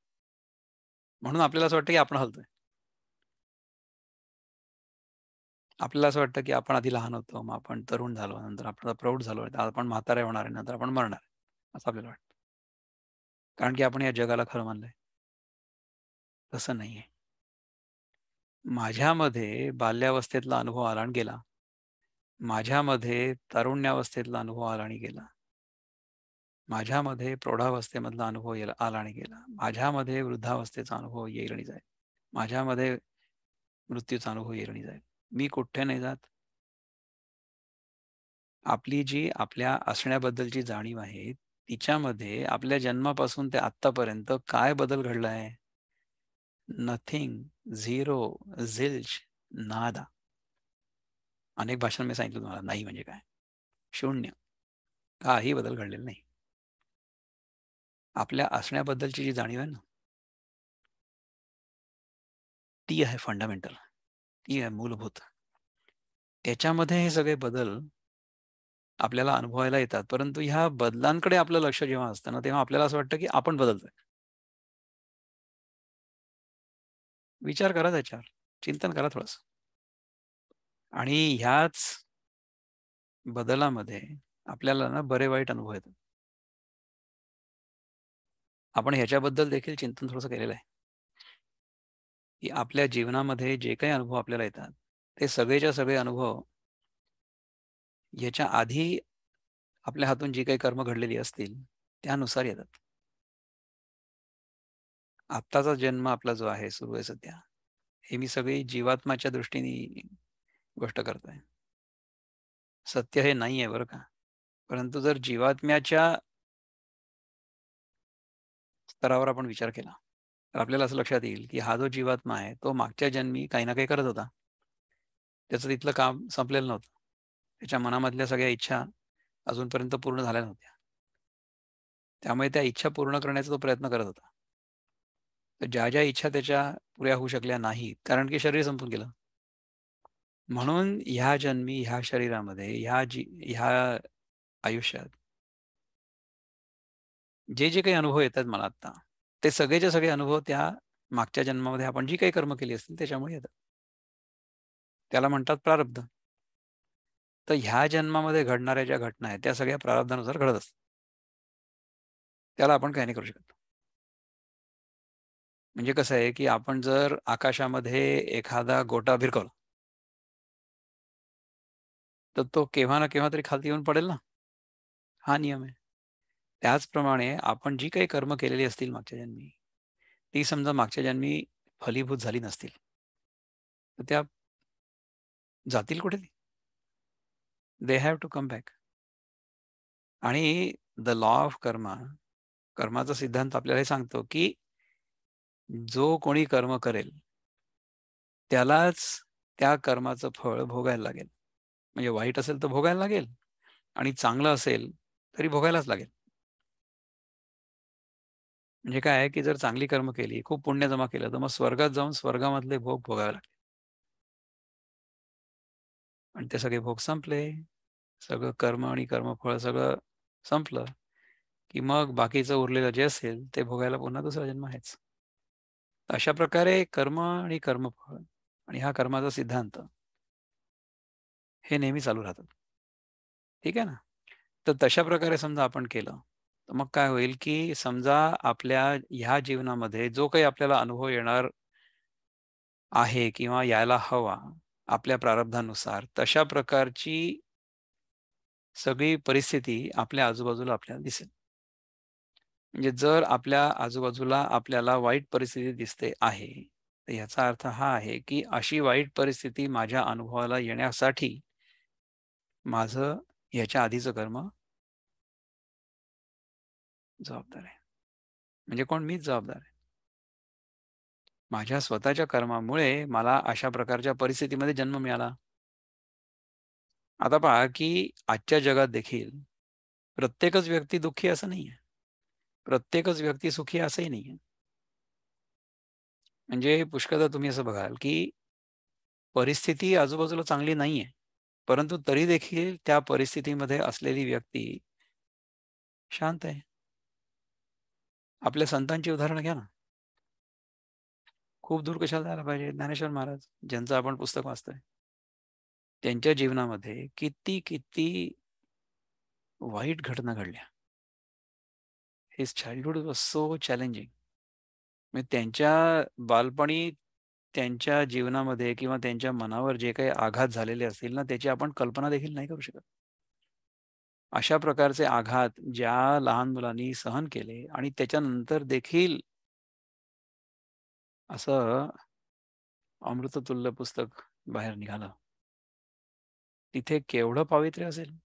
म्हणून आपल्याला असं वाटतं की आपण हलतोय आपल्याला असं वाटतं की आपण आधी लहान होतो मग आपण तरुण झालो नंतर आपण प्रौढ झालो आपण म्हातारे होणार आहे नंतर आपण मरणार असं आपल्याला वाटतं कारण की आपण या जगाला खरं मानलंय तसं नाहीये माझ्यामध्ये बाल्यावस्थेतला अनुभव आला आणि गेला माझ्यामध्ये तारुण्यावस्थेतला अनुभव आला आणि गेला माझ्यामध्ये प्रौढावस्थेमधला अनुभव आला आणि गेला माझ्यामध्ये वृद्धावस्थेचा अनुभव येईल आणि जाईल माझ्यामध्ये मृत्यूचा अनुभव येईल आणि जाईल मी कुठे नाही जात आपली जी आपल्या असण्याबद्दलची जाणीव आहे तिच्यामध्ये आपल्या जन्मापासून ते आतापर्यंत काय बदल घडला आहे नथिंग झिरो झिल्च नादा अनेक भाषण मी सांगितलं तुम्हाला नाही म्हणजे काय शून्य काही बदल घडलेला नाही आपल्या असण्याबद्दलची जी जाणीव आहे ना ती आहे फंडामेंटल ही मूलभूत त्याच्यामध्ये हे सगळे बदल आपल्याला अनुभवायला येतात परंतु ह्या बदलांकडे आपलं लक्ष जेव्हा असतं ना तेव्हा आपल्याला असं वाटतं की आपण बदलतोय विचार करा त्याच्यावर चिंतन करा थोडस आणि ह्याच बदलामध्ये आपल्याला ना बरे वाईट अनुभव येतात आपण ह्याच्याबद्दल देखील चिंतन थोडस केलेलं आहे की आपल्या जीवनामध्ये जे काही अनुभव आपल्याला येतात ते सगळेच्या सगळे अनुभव याच्या आधी आपल्या हातून जी काही कर्म घडलेली असतील त्यानुसार येतात आत्ताचा जन्म आपला जो आहे सुरू आहे सध्या हे मी सगळी जीवात्माच्या दृष्टीने गोष्ट करतोय सत्य हे नाही आहे बरं का परंतु जर जीवात्म्याच्या स्तरावर आपण विचार केला तर आपल्याला असं लक्षात येईल की हा जो जीवात्मा आहे तो मागच्या जन्मी काही ना काही करत होता त्याचं तिथलं काम संपलेलं नव्हतं त्याच्या मनामधल्या सगळ्या इच्छा अजूनपर्यंत पूर्ण झाल्या नव्हत्या त्यामुळे त्या इच्छा पूर्ण करण्याचा तो प्रयत्न करत होता तर ज्या ज्या इच्छा त्याच्या पुऱ्या होऊ शकल्या नाहीत कारण की शरीर संपून गेलं म्हणून ह्या जन्मी ह्या शरीरामध्ये ह्या जी ह्या आयुष्यात जे जे काही अनुभव येतात मला आता ते सगळेचे सगळे अनुभव त्या मागच्या जन्मामध्ये आपण जी काही कर्म केली असतील त्याच्यामुळे येतात त्याला म्हणतात प्रारब्ध तर ह्या जन्मामध्ये घडणाऱ्या ज्या घटना आहेत त्या सगळ्या प्रारब्धानुसार घडत असतात त्याला आपण काही नाही करू शकत म्हणजे कसं आहे की आपण जर आकाशामध्ये एखादा गोटा भिरकवला तर तो केव्हा ना केव्हा तरी खालती येऊन पडेल ना हा नियम आहे त्याचप्रमाणे आपण जी काही कर्म केलेली असतील मागच्या जन्मी ती समजा मागच्या जन्मी फलीभूत झाली नसतील तर त्या जातील कुठे they have to come back आणि द लॉ ऑफ कर्मा कर्माचा सिद्धांत आपल्याला हे सांगतो की जो कोणी कर्म करेल त्यालाच त्या कर्माचं फळ भोगायला लागेल म्हणजे वाईट असेल तर भोगायला लागेल आणि चांगलं असेल तरी भोगायलाच लागेल म्हणजे काय आहे की जर चांगली कर्म केली खूप पुण्य जमा केलं तर मग स्वर्गात जाऊन स्वर्गामधले भोग भोगावे लागले आणि ते सगळे भोग संपले सगळं कर्म आणि कर्मफळ सगळं संपलं की मग बाकीचं उरलेलं जे असेल ते भोगायला पुन्हा दुसरा जन्म आहेच अशा प्रकारे कर्म आणि कर्मफळ आणि हा कर्माचा सिद्धांत हे नेहमी चालू राहतात ठीक आहे ना तर तशा प्रकारे समजा आपण केलं मग काय होईल की समजा आपल्या ह्या जीवनामध्ये जो काही आपल्याला अनुभव येणार आहे किंवा यायला हवा आपल्या प्रारब्धानुसार तशा प्रकारची सगळी परिस्थिती आपल्या आजूबाजूला आपल्याला दिसेल म्हणजे जर आपल्या आजूबाजूला आपल्याला वाईट परिस्थिती दिसते आहे तर याचा अर्थ हा आहे की अशी वाईट परिस्थिती माझ्या अनुभवाला येण्यासाठी माझं याच्या आधीचं कर्म जबाबदार आहे म्हणजे कोण मीच जबाबदार आहे माझ्या स्वतःच्या कर्मामुळे मला अशा प्रकारच्या परिस्थितीमध्ये जन्म मिळाला आता पहा की आजच्या जगात देखील प्रत्येकच व्यक्ती दुःखी असं नाही आहे प्रत्येकच व्यक्ती सुखी असंही नाही आहे म्हणजे पुष्कदा तुम्ही असं बघाल की परिस्थिती आजूबाजूला चांगली नाही आहे परंतु तरी देखील त्या परिस्थितीमध्ये असलेली व्यक्ती शांत आहे आपल्या संतांची उदाहरण घ्या ना खूप दूर कशाला जायला पाहिजे ज्ञानेश्वर महाराज ज्यांचं आपण पुस्तक वाचतोय त्यांच्या जीवनामध्ये किती किती वाईट घटना घडल्या his childhood was so challenging म्हणजे त्यांच्या बालपणी त्यांच्या जीवनामध्ये किंवा त्यांच्या मनावर जे काही आघात झालेले असतील ना त्याची आपण कल्पना देखील नाही करू शकत अशा प्रकारचे आघात ज्या लहान मुलांनी सहन केले आणि त्याच्यानंतर देखील असं अमृततुल्य पुस्तक बाहेर निघालं तिथे केवढं पावित्र्य असेल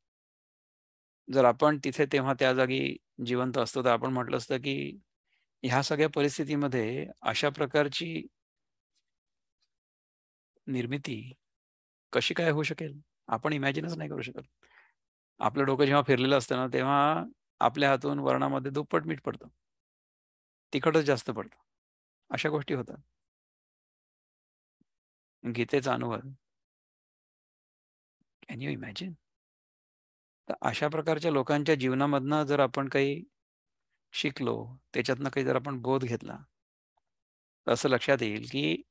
जर आपण तिथे तेव्हा त्या जागी जिवंत असतो तर आपण म्हटलं असतं की ह्या सगळ्या परिस्थितीमध्ये अशा प्रकारची निर्मिती कशी काय होऊ शकेल आपण इमॅजिनच नाही करू शकत आपलं डोकं जेव्हा फिरलेलं असतं ना तेव्हा आपल्या हातून वर्णामध्ये दुप्पट मीठ पडतं तिखटच जास्त पडतं अशा गोष्टी होतात गीतेचा अनुवाद कॅन यू इमॅजिन तर अशा प्रकारच्या लोकांच्या जीवनामधनं जर आपण काही शिकलो त्याच्यातनं काही जर आपण बोध घेतला तर असं लक्षात येईल की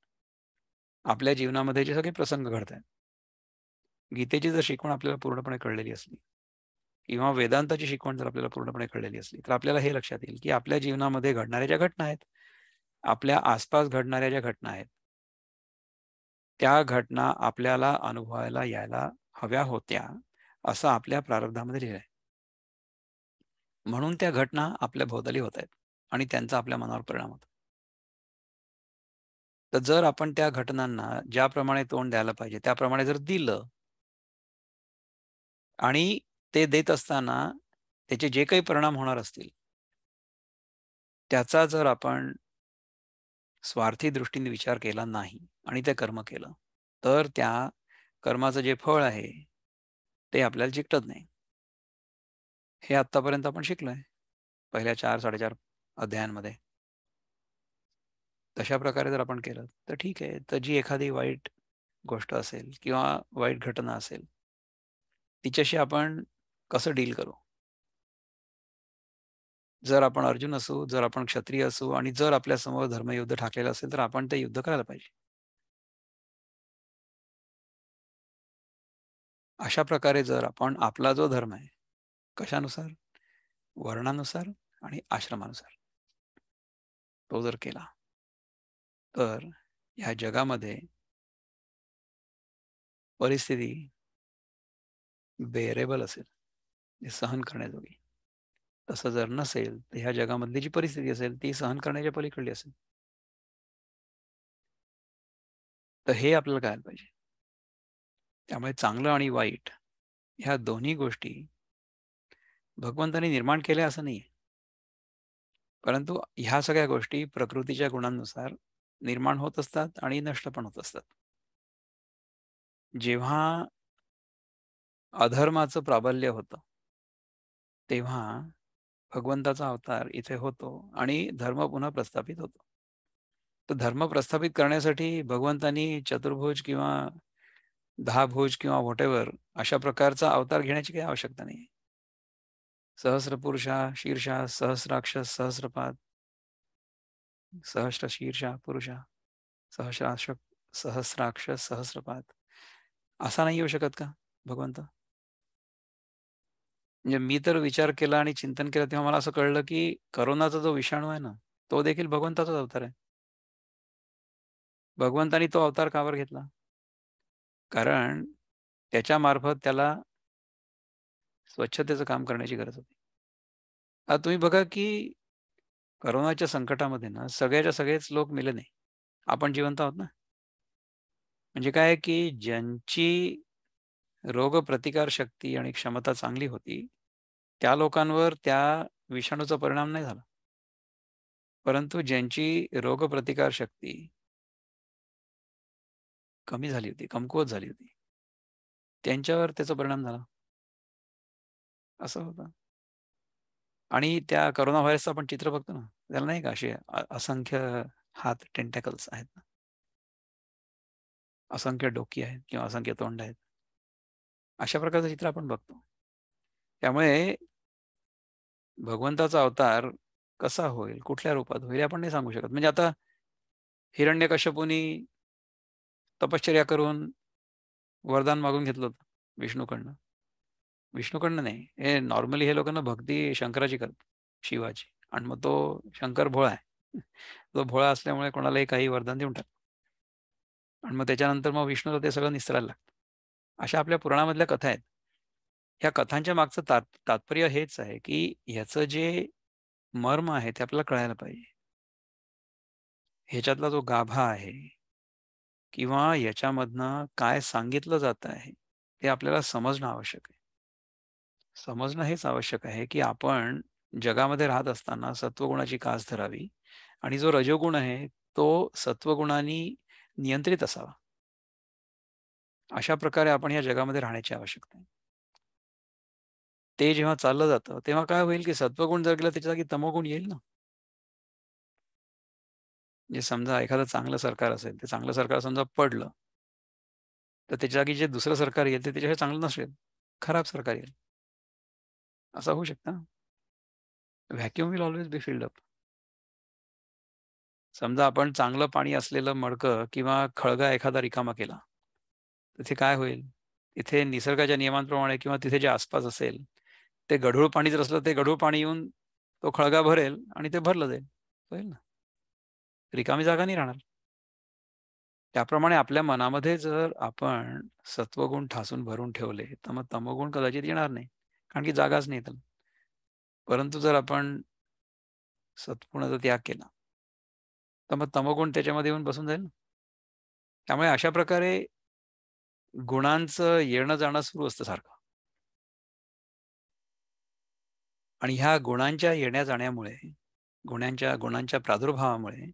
आपल्या जीवनामध्ये जे सगळे प्रसंग घडत आहेत गीतेची जर शिकवण आपल्याला पूर्णपणे कळलेली असली किंवा वेदांताची शिकवण जर आपल्याला पूर्णपणे कळलेली असली तर आपल्याला हे लक्षात येईल की आपल्या जीवनामध्ये घडणाऱ्या ज्या घटना आहेत आपल्या आसपास घडणाऱ्या ज्या घटना आहेत त्या घटना आपल्याला अनुभवायला यायला हव्या होत्या असं आपल्या प्रारब्धामध्ये लिहिलंय म्हणून त्या घटना आपल्या भोवताली होत आहेत आणि त्यांचा आपल्या मनावर परिणाम होतो तर जर आपण त्या घटनांना ज्याप्रमाणे तोंड द्यायला पाहिजे त्याप्रमाणे जर दिलं आणि ते देत असताना त्याचे जे काही परिणाम होणार असतील त्याचा जर आपण स्वार्थी दृष्टीने विचार केला नाही आणि ते कर्म केलं तर त्या कर्माचं जे फळ आहे ते आपल्याला जिकटत नाही हे आतापर्यंत आपण शिकलोय पहिल्या चार साडेचार अध्यायांमध्ये तशा प्रकारे जर आपण केलं तर ठीक आहे तर जी एखादी वाईट गोष्ट असेल किंवा वाईट घटना असेल तिच्याशी आपण कसं डील करू जर आपण अर्जुन असू जर आपण क्षत्रिय असू आणि जर आपल्या समोर धर्मयुद्ध ठाकलेलं असेल तर आपण ते युद्ध करायला पाहिजे अशा प्रकारे जर आपण आपला जो धर्म आहे कशानुसार वर्णानुसार आणि आश्रमानुसार तो जर केला तर ह्या जगामध्ये परिस्थिती बेअरेबल असेल हे सहन करण्याजोगी तसं जर नसेल तर ह्या जगामधली जी परिस्थिती असेल ती सहन करण्याच्या पलीकडली असेल तर हे आपल्याला कळायला पाहिजे त्यामुळे चांगलं आणि वाईट ह्या दोन्ही गोष्टी भगवंताने निर्माण केल्या असं नाही परंतु ह्या सगळ्या गोष्टी प्रकृतीच्या गुणांनुसार निर्माण होत असतात आणि नष्ट पण होत असतात जेव्हा अधर्माचं प्राबल्य होतं तेव्हा भगवंताचा अवतार इथे होतो आणि धर्म पुन्हा प्रस्थापित होतो तर धर्म प्रस्थापित करण्यासाठी भगवंतानी चतुर्भुज किंवा दहा भोज किंवा व्हॉटेवर अशा प्रकारचा अवतार घेण्याची काही आवश्यकता नाही सहस्रपुरुषा शीर्षा सहस्राक्ष सहस्रपाद सहस्र शीर्षा पुरुषा सहस्राक्ष सहस्राक्ष सहस्रपाद असा नाही येऊ शकत का भगवंत म्हणजे मी तर विचार केला आणि चिंतन केलं तेव्हा मला असं कळलं की करोनाचा जो विषाणू आहे ना तो देखील भगवंताचाच अवतार आहे भगवंतानी तो अवतार कावर घेतला कारण त्याच्या मार्फत त्याला स्वच्छतेचं काम करण्याची गरज होती आता तुम्ही बघा की करोनाच्या संकटामध्ये ना सगळ्याच्या सगळेच लोक मिले नाही आपण जिवंत आहोत ना म्हणजे काय की ज्यांची रोगप्रतिकार शक्ती आणि क्षमता चांगली होती त्या लोकांवर त्या विषाणूचा परिणाम नाही झाला परंतु ज्यांची रोगप्रतिकार शक्ती कमी झाली होती कमकुवत झाली होती त्यांच्यावर त्याचा परिणाम झाला असं होतं आणि त्या करोना व्हायरसचं आपण चित्र बघतो ना त्याला नाही का असे असंख्य हात टेंटॅकल्स आहेत ना असंख्य डोकी आहेत किंवा असंख्य तोंड आहेत अशा प्रकारचं चित्र आपण बघतो त्यामुळे भगवंताचा अवतार कसा होईल कुठल्या रूपात होईल आपण नाही सांगू शकत म्हणजे आता हिरण्य कश्यपुनी तपश्चर्या करून वरदान मागून घेतलं होतं विष्णूकडनं विष्णूकडनं नाही हे नॉर्मली हे लोकांना भक्ती शंकराची करते शिवाची आणि मग तो शंकर भोळा आहे तो भोळा असल्यामुळे कोणालाही काही वरदान देऊन टाक आणि मग त्याच्यानंतर मग विष्णूला ते सगळं निसरायला लागतं अशा आपल्या पुराणामधल्या कथा आहेत या कथांच्या मागचं तात तात्पर्य हेच आहे की ह्याचं जे मर्म आहे ते आपल्याला कळायला पाहिजे ह्याच्यातला जो गाभा आहे किंवा याच्यामधनं काय सांगितलं जात आहे ते आपल्याला समजणं आवश्यक आहे समजणं हेच आवश्यक आहे की आपण जगामध्ये राहत असताना सत्वगुणाची कास धरावी आणि जो रजोगुण आहे तो सत्वगुणाने नियंत्रित असावा अशा प्रकारे आपण या जगामध्ये राहण्याची आवश्यकता आहे ते जेव्हा चाललं जातं तेव्हा काय होईल की सत्वगुण जर गेला त्याच्या जागी तमोगुण येईल ना जे समजा एखादं चांगलं सरकार असेल ते चांगलं सरकार समजा पडलं तर त्याच्या जागी जे दुसरं सरकार येईल ते त्याच्याशी चांगलं नसेल खराब सरकार येईल असं होऊ शकतं vacuum will always be filled up समजा आपण चांगलं पाणी असलेलं मडकं किंवा खळगा एखादा रिकामा केला तिथे काय होईल तिथे निसर्गाच्या नियमांप्रमाणे किंवा तिथे जे आसपास असेल ते गढूळ पाणी जर असलं ते गढूळ पाणी येऊन तो खळगा भरेल आणि ते भरलं जाईल होईल ना रिकामी जागा नाही राहणार त्याप्रमाणे आपल्या मनामध्ये जर आपण सत्वगुण ठासून भरून ठेवले तर मग तमगुण कदाचित येणार नाही कारण की जागाच नाही तर परंतु जर आपण सत्पुणाचा त्याग केला तर मग तमगुण त्याच्यामध्ये येऊन बसून जाईल ना त्यामुळे अशा प्रकारे गुणांचं येणं जाणं सुरू असतं सारखं आणि ह्या गुणांच्या येण्या जाण्यामुळे गुणांच्या गुणांच्या प्रादुर्भावामुळे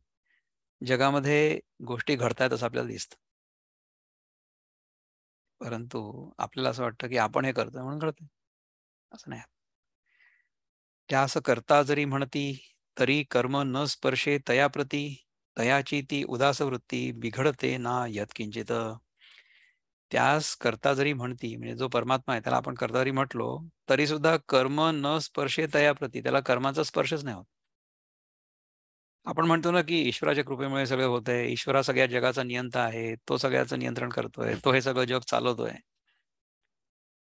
जगामध्ये गोष्टी घडतायत असं आपल्याला दिसत परंतु आपल्याला असं वाटतं की आपण हे करतो म्हणून घडतंय असं नाही त्या असं करता जरी म्हणती तरी कर्म न स्पर्शे तयाप्रती तयाची ती उदास वृत्ती बिघडते ना किंचित त्यास करता जरी म्हणती म्हणजे जो परमात्मा आहे त्याला आपण करता जरी म्हटलो तरी सुद्धा कर्म न स्पर्शे तयाप्रती त्याला कर्माचा स्पर्शच नाही होत आपण म्हणतो ना की ईश्वराच्या कृपेमुळे सगळं होत आहे ईश्वरा सगळ्या जगाचा नियंता आहे तो सगळ्याचं नियंत्रण करतोय तो हे सगळं जग चालवतोय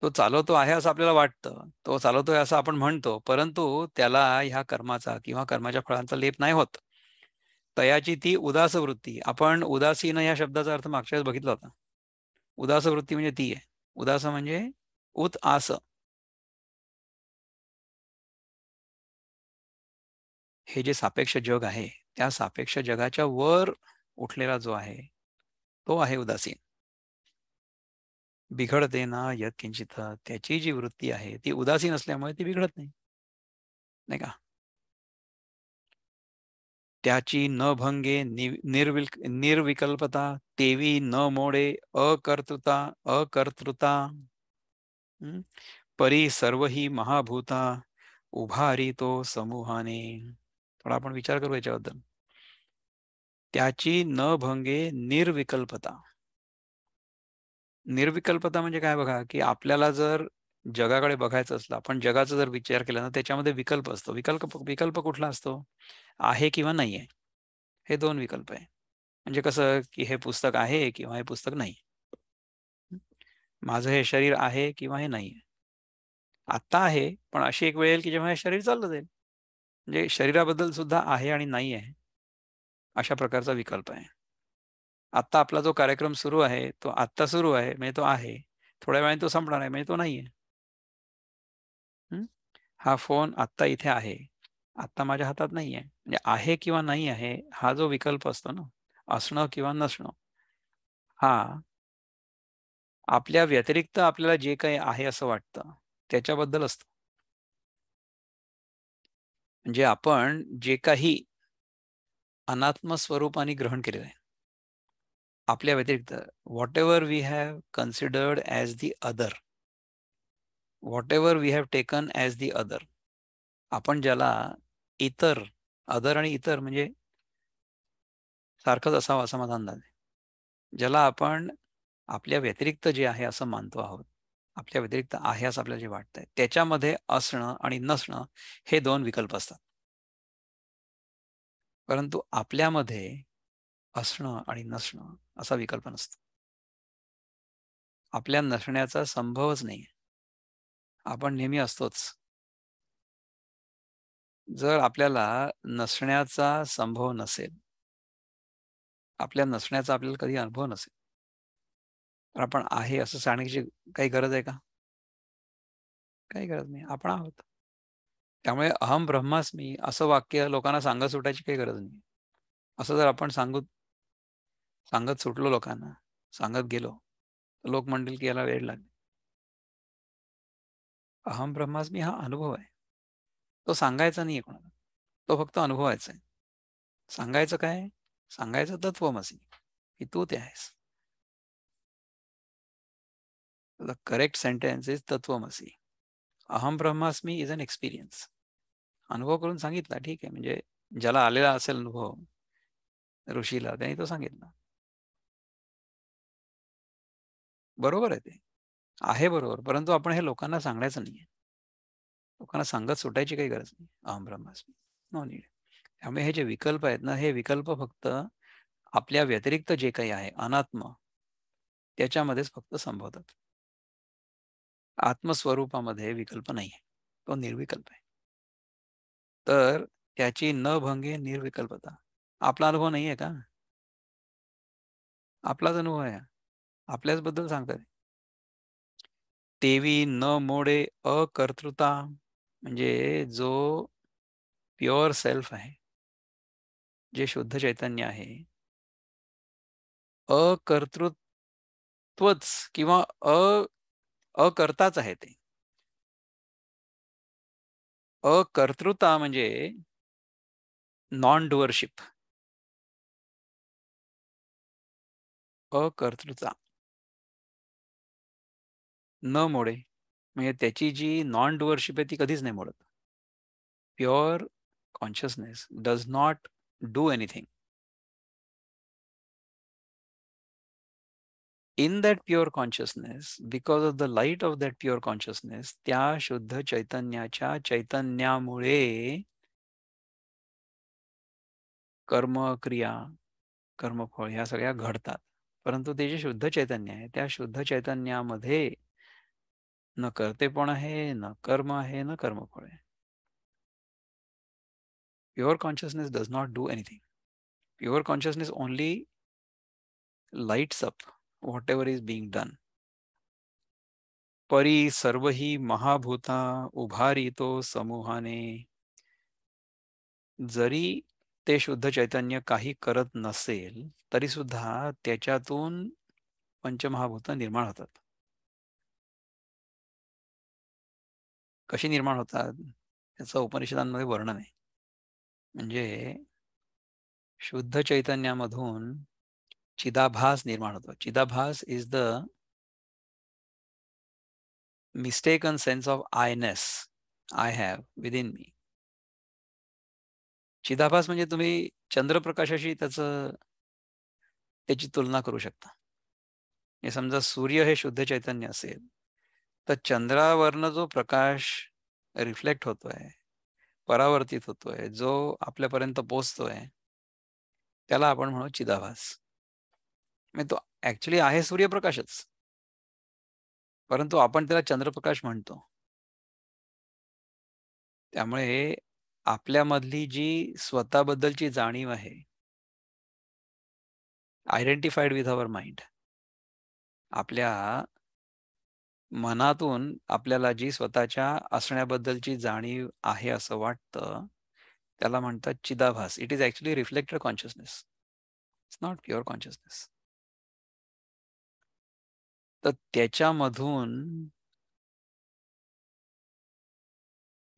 तो चालवतो आहे असं आपल्याला वाटतं तो चालवतोय असं आपण म्हणतो परंतु त्याला ह्या कर्माचा किंवा कर्माच्या फळांचा लेप नाही होत तयाची ती उदास वृत्ती आपण उदासीन या शब्दाचा अर्थ मागच्या बघितला होता उदास वृत्ती म्हणजे ती आहे उदास म्हणजे उत आस हे जे सापेक्ष जग आहे त्या सापेक्ष जगाच्या वर उठलेला जो आहे तो आहे उदासीन बिघडते ना यत किंचित त्याची जी वृत्ती आहे ती उदासीन असल्यामुळे ती बिघडत नाही नाही का त्याची न भंगे निर्विक निर्विकल्पता तेवी न मोडे अकर्तृता अकर्तृता परी सर्व ही महाभूता उभारी तो समूहाने थोडा आपण विचार करू याच्याबद्दल त्याची न भंगे निर्विकल्पता निर्विकल्पता म्हणजे काय बघा की आपल्याला जर जगाकडे बघायचं असलं आपण जगाचा जर विचार केला ना त्याच्यामध्ये विकल्प असतो विकल्प विकल्प कुठला असतो आहे किंवा नाही आहे हे दोन विकल्प आहे म्हणजे कसं की हे पुस्तक आहे किंवा हे पुस्तक नाही माझं हे शरीर आहे किंवा हे नाही आहे आत्ता आहे पण अशी एक वेळ येईल की जेव्हा हे शरीर चाललं जाईल म्हणजे शरीराबद्दल सुद्धा आहे आणि नाही आहे अशा प्रकारचा विकल्प आहे आत्ता आपला जो कार्यक्रम सुरू आहे तो आत्ता सुरू आहे म्हणजे तो आहे थोड्या वेळाने तो संपणार आहे म्हणजे तो नाही आहे हा फोन आत्ता इथे आहे आत्ता माझ्या हातात नाही आहे म्हणजे आहे किंवा नाही आहे हा जो विकल्प असतो ना असणं किंवा नसणं हा आपल्या व्यतिरिक्त आपल्याला जे काही आहे असं वाटतं त्याच्याबद्दल असतं म्हणजे आपण जे काही अनात्म स्वरूपाने ग्रहण केलेलं आहे आपल्या व्यतिरिक्त whatever we have considered as the other whatever we have taken as the other आपण ज्याला इतर अदर आणि इतर म्हणजे सारखंच असावं असा माझा अंदाज आहे ज्याला आपण आपल्या व्यतिरिक्त जे आहे असं मानतो आहोत आपल्या व्यतिरिक्त आहे असं आपल्याला जे वाटतंय त्याच्यामध्ये असणं आणि नसणं हे दोन विकल्प असतात परंतु आपल्यामध्ये असणं आणि नसणं असा विकल्प नसतो आपल्या नसण्याचा संभवच नाही आपण नेहमी असतोच जर आपल्याला नसण्याचा संभव नसेल आपल्या नसण्याचा आपल्याला कधी अनुभव नसेल तर आपण आहे असं सांगण्याची काही गरज आहे का काही गरज नाही आपण आहोत त्यामुळे अहम ब्रह्मास्मी असं वाक्य लोकांना सांगत सुटायची काही गरज नाही असं जर आपण सांगू सांगत सुटलो लोकांना सांगत गेलो तर लोक म्हणतील की याला वेळ लागेल अहम ब्रह्मास्मी हा अनुभव आहे तो सांगायचा नाही कोणाला तो फक्त अनुभवायचा आहे सांगायचं काय सांगायचं तत्वमसी की तू ते आहेस द करेक्ट सेंटेन्स इज तत्वमसी अहम ब्रह्मास्मी इज अन एक्सपिरियन्स अनुभव करून सांगितला ठीक आहे म्हणजे ज्याला आलेला असेल अनुभव ऋषीला त्याने तो सांगितला बरोबर आहे ते आहे बरोबर परंतु आपण हे लोकांना सांगायचं नाहीये लोकांना सांगत सुटायची काही गरज नाही अहम ब्रह्मास्मी नो नीड त्यामुळे हे जे विकल्प आहेत ना हे विकल्प फक्त आपल्या व्यतिरिक्त जे काही आहे अनात्म त्याच्यामध्येच फक्त संभवतात आत्मस्वरूपामध्ये विकल्प नाही तो निर्विकल्प आहे तर त्याची न भंगे निर्विकल्पता आपला अनुभव नाही आहे का आपलाच अनुभव आहे आपल्याच बद्दल सांगतात तेवी न मोडे अकर्तृता म्हणजे जो प्युअर सेल्फ आहे जे शुद्ध चैतन्य आहे अकर्तृत्वच किंवा अ अकर्ताच आहे ते अकर्तृता म्हणजे नॉन डुअरशिप अकर्तृता न मोडे म्हणजे त्याची जी नॉन डुअरशिप आहे ती कधीच नाही मोडत pure consciousness does not do anything in that pure consciousness because of the light of that pure consciousness त्या शुद्ध चैतन्याच्या चैतन्यामुळे कर्म क्रिया कर्मफळ ह्या सगळ्या घडतात परंतु ते जे शुद्ध चैतन्य आहे त्या शुद्ध चैतन्यामध्ये न करते पण आहे न कर्म आहे न कर्मफळ आहे pure consciousness does not do anything pure consciousness only lights up whatever is being done परी सर्व ही महाभूता तो समूहाने जरी ते शुद्ध चैतन्य काही करत नसेल तरी सुद्धा त्याच्यातून पंचमहाभूत निर्माण होतात कसे निर्माण होतात याचं उपनिषदांमध्ये वर्णन आहे म्हणजे शुद्ध चैतन्यामधून चिदाभास निर्माण होतो चिदाभास is the mistaken sense of I ness I have within me चिदाभास म्हणजे तुम्ही चंद्रप्रकाशाशी त्याचं त्याची तुलना करू शकता म्हणजे समजा सूर्य हे शुद्ध चैतन्य असेल तर चंद्रावरनं जो प्रकाश रिफ्लेक्ट होतोय परावर्तित होतोय जो आपल्यापर्यंत पोचतोय त्याला आपण म्हणू चिदाभास म्हणजे तो ऍक्च्युली आहे सूर्यप्रकाशच परंतु आपण त्याला चंद्रप्रकाश म्हणतो त्यामुळे आपल्यामधली जी स्वतःबद्दलची जाणीव आहे आयडेंटिफाईड विथ अवर माइंड आपल्या मनातून आपल्याला जी स्वतःच्या असण्याबद्दलची जाणीव आहे असं वाटतं त्याला म्हणतात चिदाभास it is actually reflected consciousness it's not pure consciousness तर त्याच्यामधून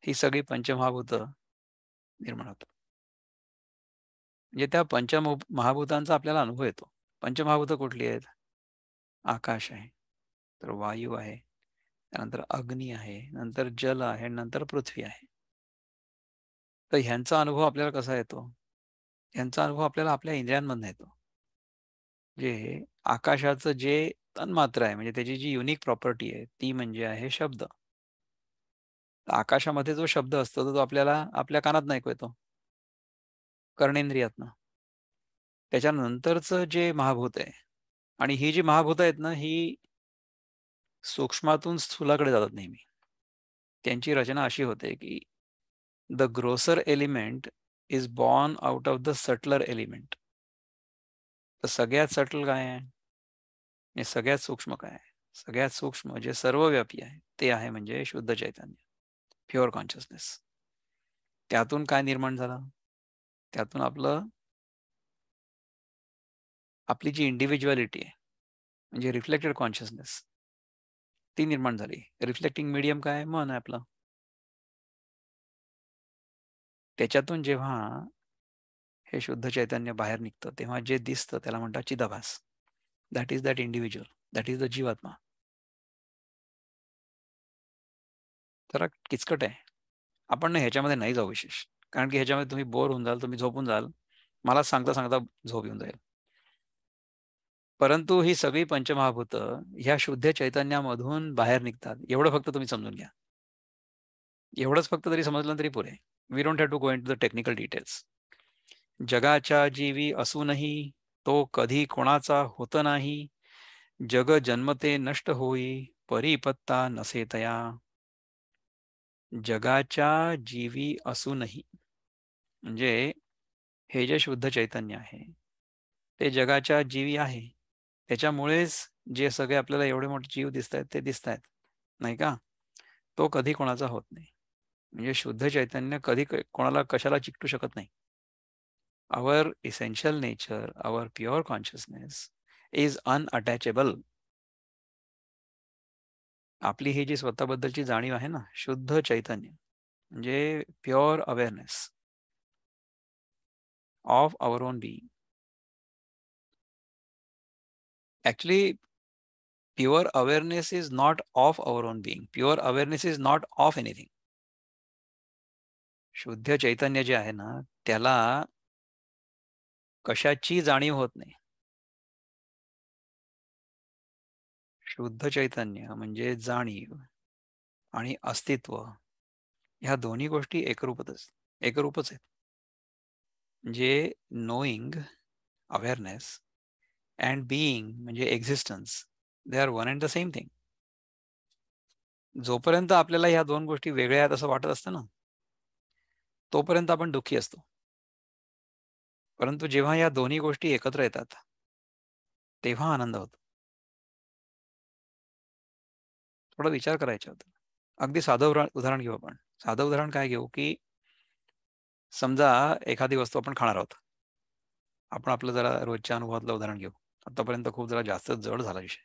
ही सगळी पंचमहाभूत निर्माण होत म्हणजे त्या पंचमहाभूतांचा आपल्याला अनुभव येतो पंचमहाभूत कुठली आहेत आकाश आहे तर वायू आहे त्यानंतर अग्नी आहे नंतर जल आहे नंतर पृथ्वी आहे तर ह्यांचा अनुभव आपल्याला कसा येतो ह्यांचा अनुभव आपल्याला आपल्या इंद्रियांमधून येतो जे आकाशाचं जे तन्मात्र आहे म्हणजे त्याची जी युनिक प्रॉपर्टी आहे ती म्हणजे आहे शब्द आकाशामध्ये जो शब्द असतो तो आपल्याला आपल्या कानात नाही येतो कर्णेंद्रियातनं त्याच्यानंतरचं जे महाभूत आहे आणि ही जी महाभूत आहेत ना ही सूक्ष्मातून स्थूलाकडे जातात नेहमी त्यांची रचना अशी होते की the grosser element is born out of the subtler element तर सगळ्यात सटल काय आहे सगळ्यात सूक्ष्म काय आहे सगळ्यात सूक्ष्म जे सर्वव्यापी आहे ते आहे म्हणजे शुद्ध चैतन्य प्युअर कॉन्शियसनेस त्यातून काय निर्माण झालं त्यातून आपलं आपली जी इंडिव्हिज्युअलिटी आहे म्हणजे रिफ्लेक्टेड कॉन्शियसनेस ती निर्माण झाली रिफ्लेक्टिंग मीडियम काय मन आहे आपलं त्याच्यातून जेव्हा हे शुद्ध चैतन्य बाहेर निघतं तेव्हा जे दिसतं त्याला म्हणतात चिदाभास that is that individual that is the जीवात्मा तर किचकट आहे आपण ना ह्याच्यामध्ये नाही जाऊ विशेष कारण की ह्याच्यामध्ये तुम्ही बोर होऊन जाल तुम्ही झोपून जाल मला सांगता सांगता झोप येऊन जाईल परंतु ही सगळी पंचमहाभूत ह्या शुद्ध चैतन्यामधून बाहेर निघतात एवढं फक्त तुम्ही समजून घ्या एवढंच फक्त तरी समजलं तरी पुरे we don't have to go into the technical details जगाच्या जीवी असूनही तो कधी कोणाचा होत नाही जग जन्मते नष्ट होई परिपत्ता नसे तया जगाच्या जीवी असूनही म्हणजे हे जे शुद्ध चैतन्य आहे ते जगाच्या जीवी आहे त्याच्यामुळेच जे सगळे आपल्याला एवढे मोठे जीव दिसत आहेत ते दिसत आहेत नाही का तो कधी कोणाचा होत नाही म्हणजे शुद्ध चैतन्य कधी कोणाला कशाला चिकटू शकत नाही our essential nature our pure consciousness is unattachable आपली ही जी स्वतःबद्दलची जाणीव आहे ना शुद्ध चैतन्य म्हणजे pure awareness of our own being actually pure awareness is not of our own being pure awareness is not of anything शुद्ध चैतन्य जे आहे ना त्याला कशाची जाणीव होत नाही शुद्ध चैतन्य म्हणजे जाणीव आणि अस्तित्व ह्या दोन्ही गोष्टी एकरूपच एकरूपच आहेत म्हणजे नोईंग अवेअरनेस अँड बिईंग म्हणजे existence they are one and the same thing जोपर्यंत आपल्याला ह्या दोन गोष्टी वेगळ्या आहेत असं वाटत असतं ना तोपर्यंत आपण दुःखी असतो परंतु जेव्हा या दोन्ही गोष्टी एकत्र येतात तेव्हा आनंद होतो थोडा विचार करायचा होता अगदी साधं उदाहरण घेऊ आपण साधं उदाहरण काय घेऊ की समजा एखादी वस्तू आपण खाणार आहोत आपण आपलं जरा रोजच्या अनुभवातलं उदाहरण घेऊ आतापर्यंत खूप जरा जास्त जड झाला विषय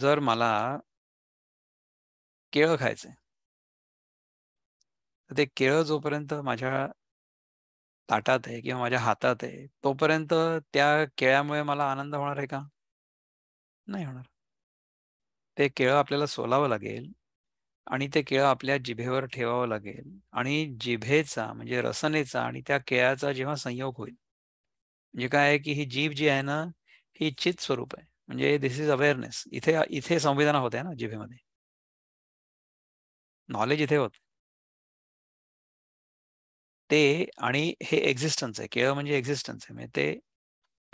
जर मला केळं खायचंय तर ते केळं जोपर्यंत माझ्या ताटात आहे किंवा माझ्या हातात आहे तोपर्यंत त्या केळ्यामुळे मला आनंद होणार आहे का नाही होणार ते केळं आपल्याला सोलावं लागेल आणि ते केळं आपल्या जिभेवर ठेवावं लागेल आणि जिभेचा म्हणजे रसनेचा आणि त्या केळ्याचा जेव्हा संयोग होईल म्हणजे काय आहे की ही जीभ जी आहे ना ही चित स्वरूप आहे म्हणजे दिस इज अवेअरनेस इथे इथे संवेदना होते ना जिभेमध्ये नॉलेज इथे होते ते आणि हे एक्झिस्टन्स आहे केवळ म्हणजे एक्झिस्टन्स आहे म्हणजे ते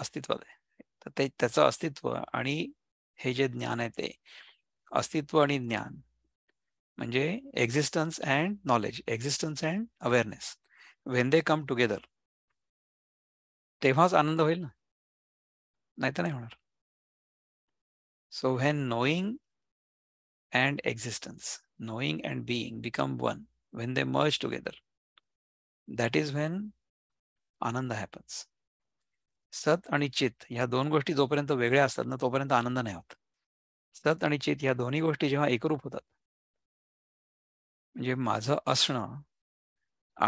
अस्तित्वात आहे तर ते त्याचं अस्तित्व आणि हे जे ज्ञान आहे ते अस्तित्व आणि ज्ञान म्हणजे existence and knowledge existence and awareness when they come together तेव्हाच आनंद होईल ना नाही तर नाही होणार so when knowing and existence knowing and being become one when they merge together that is when ananda happens सत आणि चित ह्या दोन गोष्टी जोपर्यंत वेगळ्या असतात ना तोपर्यंत आनंद नाही होत सत आणि चित ह्या दोन्ही गोष्टी जेव्हा एकरूप होतात म्हणजे माझं असणं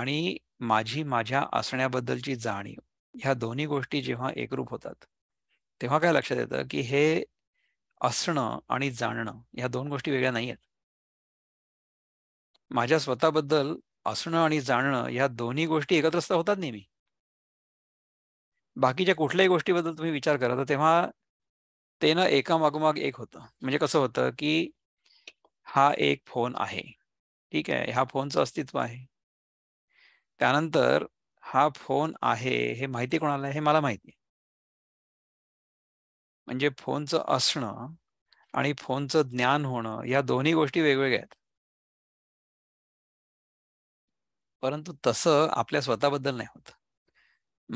आणि माझी माझ्या असण्याबद्दलची जाणीव ह्या दोन्ही गोष्टी जेव्हा एकरूप होतात तेव्हा काय लक्षात येतं की हे असणं आणि जाणणं ह्या दोन गोष्टी वेगळ्या नाही आहेत माझ्या स्वतःबद्दल असणं आणि जाणणं ह्या दोन्ही गोष्टी एकत्रच होतात नेहमी बाकीच्या कुठल्याही गोष्टीबद्दल तुम्ही विचार करा तर तेव्हा ते ना एका एक होतं म्हणजे कसं होतं की हा एक फोन आहे ठीक आहे ह्या फोनचं अस्तित्व आहे त्यानंतर हा फोन आहे हे माहिती कोणाला हे मला माहिती म्हणजे फोनचं असणं आणि फोनचं ज्ञान होणं या दोन्ही गोष्टी वेगवेगळ्या आहेत परंतु तसं आपल्या स्वतःबद्दल नाही होत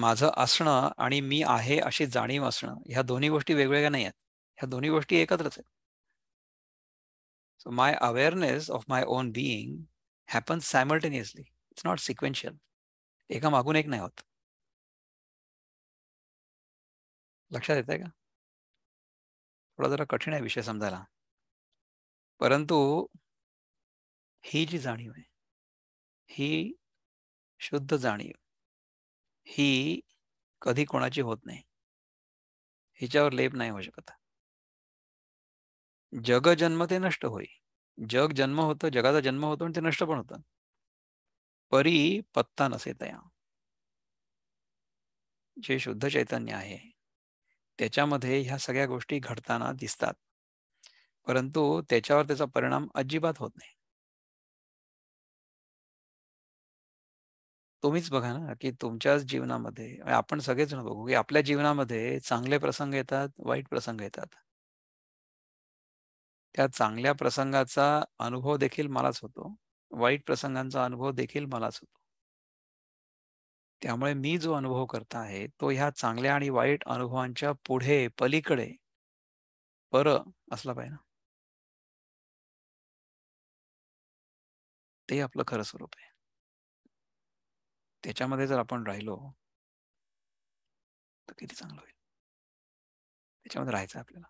माझं असणं आणि मी आहे अशी जाणीव असणं ह्या दोन्ही गोष्टी वेगवेगळ्या नाही आहेत ह्या दोन्ही गोष्टी एकत्रच आहेत so my awareness of my own being happens simultaneously it's not sequential एका मागून एक नाही होत लक्षात येत आहे का थोडा जरा कठीण आहे विषय समजायला परंतु ही जी जाणीव आहे ही शुद्ध जाणीव ही कधी कोणाची होत नाही हिच्यावर लेप नाही होऊ शकत जग जन्म ते नष्ट होई जग जन्म होतं जगाचा जन्म होतो आणि ते नष्ट पण होतं परी पत्ता नसे तया जे शुद्ध चैतन्य आहे त्याच्यामध्ये ह्या सगळ्या गोष्टी घडताना दिसतात परंतु त्याच्यावर त्याचा परिणाम अजिबात होत नाही तुम्हीच बघा ना की तुमच्याच जीवनामध्ये आपण सगळेच बघू की आपल्या जीवनामध्ये चांगले प्रसंग येतात वाईट प्रसंग येतात त्या चांगल्या प्रसंगाचा अनुभव देखील मलाच होतो वाईट प्रसंगांचा अनुभव देखील मलाच होतो त्यामुळे मी जो अनुभव करता आहे तो ह्या चांगल्या आणि वाईट अनुभवांच्या पुढे पलीकडे पर असला पाहिजे ना ते आपलं खरं स्वरूप आहे त्याच्यामध्ये जर आपण राहिलो तर किती चांगलं होईल त्याच्यामध्ये राहायचं आपल्याला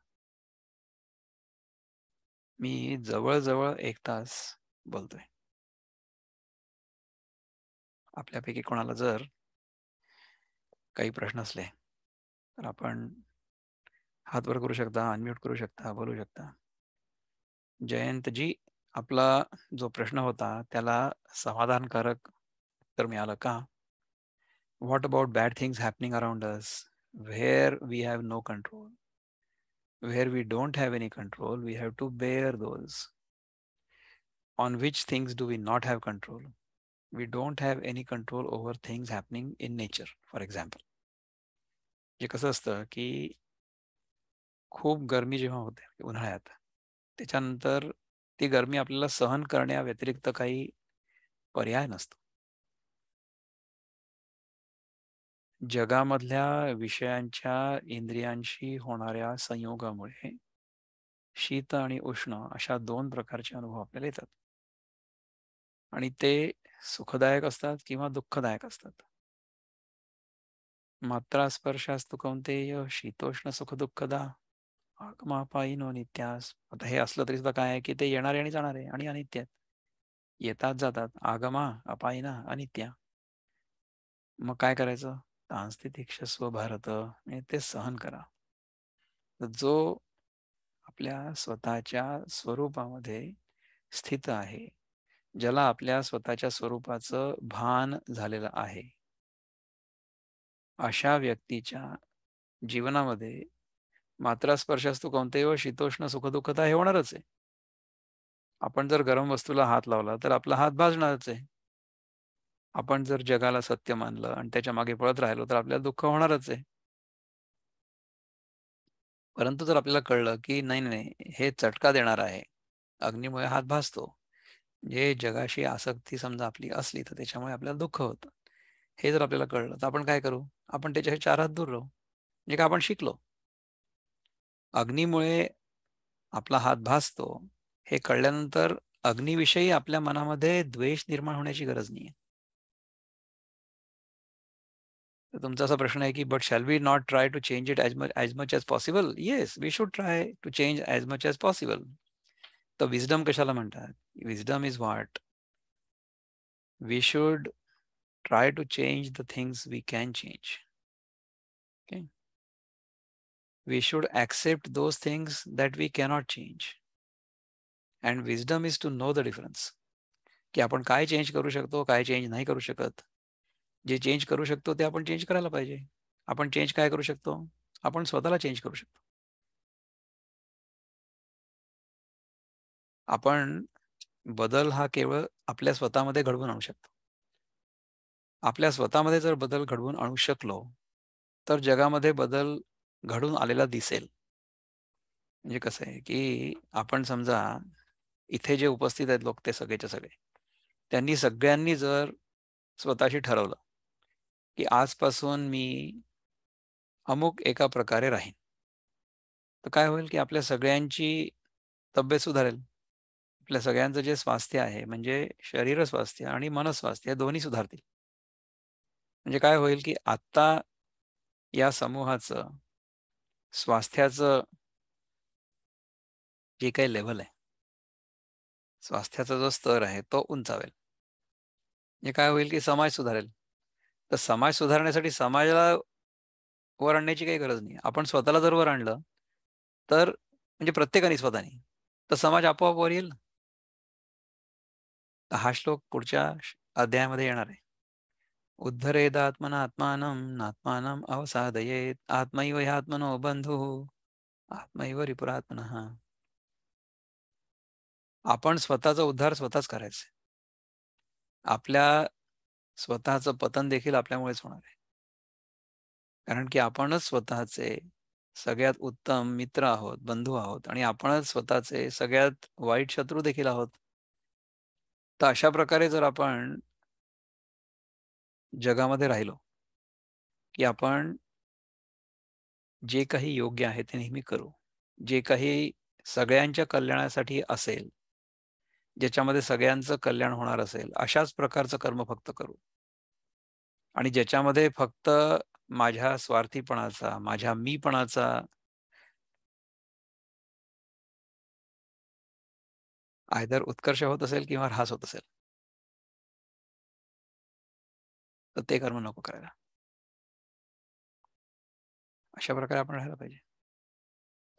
मी जवळजवळ एक तास बोलतोय आपल्यापैकी कोणाला जर काही प्रश्न असले तर आपण हातवर करू शकता अनम्यूट करू शकता बोलू शकता जयंत जी आपला जो प्रश्न होता त्याला समाधानकारक उत्तर मिळालं का what about bad things happening around us where we have no control where we don't have any control we have to bear those on which things do we not have control we don't have any control over things happening in nature for example जे कसं असतं की खूप गर्मी जेव्हा होते उन्हाळ्यात त्याच्यानंतर ती गर्मी आपल्याला सहन करण्या व्यतिरिक्त काही पर्याय नसतो जगामधल्या विषयांच्या इंद्रियांशी होणाऱ्या संयोगामुळे शीत आणि उष्ण अशा दोन प्रकारचे अनुभव आपल्याला येतात आणि ते सुखदायक असतात किंवा दुःखदायक असतात मात्रा स्पर्शास ते शीतोष्ण सुख दुःखदा आगमा नो नित्यास आता हे असलं तरी सुद्धा काय आहे की ते येणारे आणि जाणारे आणि अनित्य येतात जातात आगमा अपायना अनित्या मग काय करायचं तांस्तिक्षस्व भारत ते सहन करा जो आपल्या स्वतःच्या स्वरूपामध्ये स्थित आहे ज्याला आपल्या स्वतःच्या स्वरूपाचं भान झालेलं आहे अशा व्यक्तीच्या जीवनामध्ये मात्रा स्पर्श असतो व शीतोष्ण सुखदुःखता हे होणारच आहे आपण जर गरम वस्तूला हात लावला तर आपला हात भाजणारच आहे आपण जर जगाला सत्य मानलं आणि त्याच्या मागे पळत राहिलो तर आपल्याला दुःख होणारच आहे परंतु जर आपल्याला कळलं की नाही नाही हे चटका देणार आहे अग्नीमुळे हात भासतो जे जगाशी आसक्ती समजा आपली असली तर त्याच्यामुळे आपल्याला दुःख होतं हे जर आपल्याला कळलं तर आपण काय करू आपण त्याच्याशी चार हात दूर राहू म्हणजे का आपण शिकलो अग्नीमुळे आपला हात भासतो हे कळल्यानंतर अग्निविषयी आपल्या मनामध्ये द्वेष निर्माण होण्याची गरज नाही आहे तुमचा असा प्रश्न आहे की but shall we not try to change it as much as much as possible yes we should try to change as much as possible तर विजडम कशाला म्हणतात wisdom is what we should try to change the things we can change okay we should accept those things that we cannot change. And wisdom is to know the difference. की आपण काय change करू शकतो काय change नाही करू शकत जे चेंज करू शकतो ते आपण चेंज करायला पाहिजे आपण चेंज काय करू शकतो आपण स्वतःला चेंज करू शकतो आपण बदल हा केवळ आपल्या स्वतःमध्ये घडवून आणू शकतो आपल्या स्वतःमध्ये जर बदल घडवून आणू शकलो तर जगामध्ये बदल घडून आलेला दिसेल म्हणजे कसं आहे की आपण समजा इथे जे उपस्थित आहेत लोक ते सगळेचे सगळे त्यांनी सगळ्यांनी जर स्वतःशी ठरवलं की आजपासून मी अमुक एका प्रकारे राहीन तर काय होईल की आपल्या सगळ्यांची तब्येत सुधारेल आपल्या सगळ्यांचं जे स्वास्थ्य आहे म्हणजे शरीर स्वास्थ्य आणि मनस्वास्थ्य हे दोन्ही सुधारतील म्हणजे काय होईल की आत्ता या समूहाचं स्वास्थ्याच जे काही लेवल आहे स्वास्थ्याचा जो स्तर आहे तो उंचावेल म्हणजे काय होईल की समाज सुधारेल तर समाज सुधारण्यासाठी समाजाला वर आणण्याची काही गरज नाही आपण स्वतःला जर वर आणलं तर म्हणजे प्रत्येकाने स्वतःने तर समाज आपोआप वर येईल हा श्लोक पुढच्या अध्यायामध्ये येणार आहे उद्धरेद आत्मना आत्मानम नात्मानम अवसादयेत आत्मैव ह्यात्मनो बंधू आत्मैव हा आपण स्वतःचा उद्धार स्वतःच करायचे आपल्या स्वतःचं पतन देखील आपल्यामुळेच होणार आहे कारण की आपणच स्वतःचे सगळ्यात उत्तम मित्र आहोत बंधू आहोत आणि आपणच स्वतःचे सगळ्यात वाईट शत्रू देखील आहोत तर अशा प्रकारे जर आपण जगामध्ये राहिलो की आपण जे काही योग्य आहे ते नेहमी करू जे काही सगळ्यांच्या कल्याणासाठी असेल ज्याच्यामध्ये सगळ्यांचं कल्याण होणार असेल अशाच प्रकारचं कर्म फक्त करू आणि ज्याच्यामध्ये फक्त माझ्या स्वार्थीपणाचा माझ्या मीपणाचा आयदर उत्कर्ष होत असेल किंवा ऱ्हास होत असेल तर ते कर्म नको करायला अशा प्रकारे आपण राहिलं पाहिजे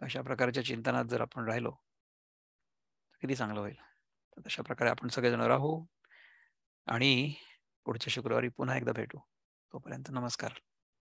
अशा प्रकारच्या चिंतनात जर आपण राहिलो तर किती चांगलं होईल तर अशा प्रकारे आपण सगळेजण राहू आणि पुढच्या शुक्रवारी पुन्हा एकदा भेटू तोपर्यंत नमस्कार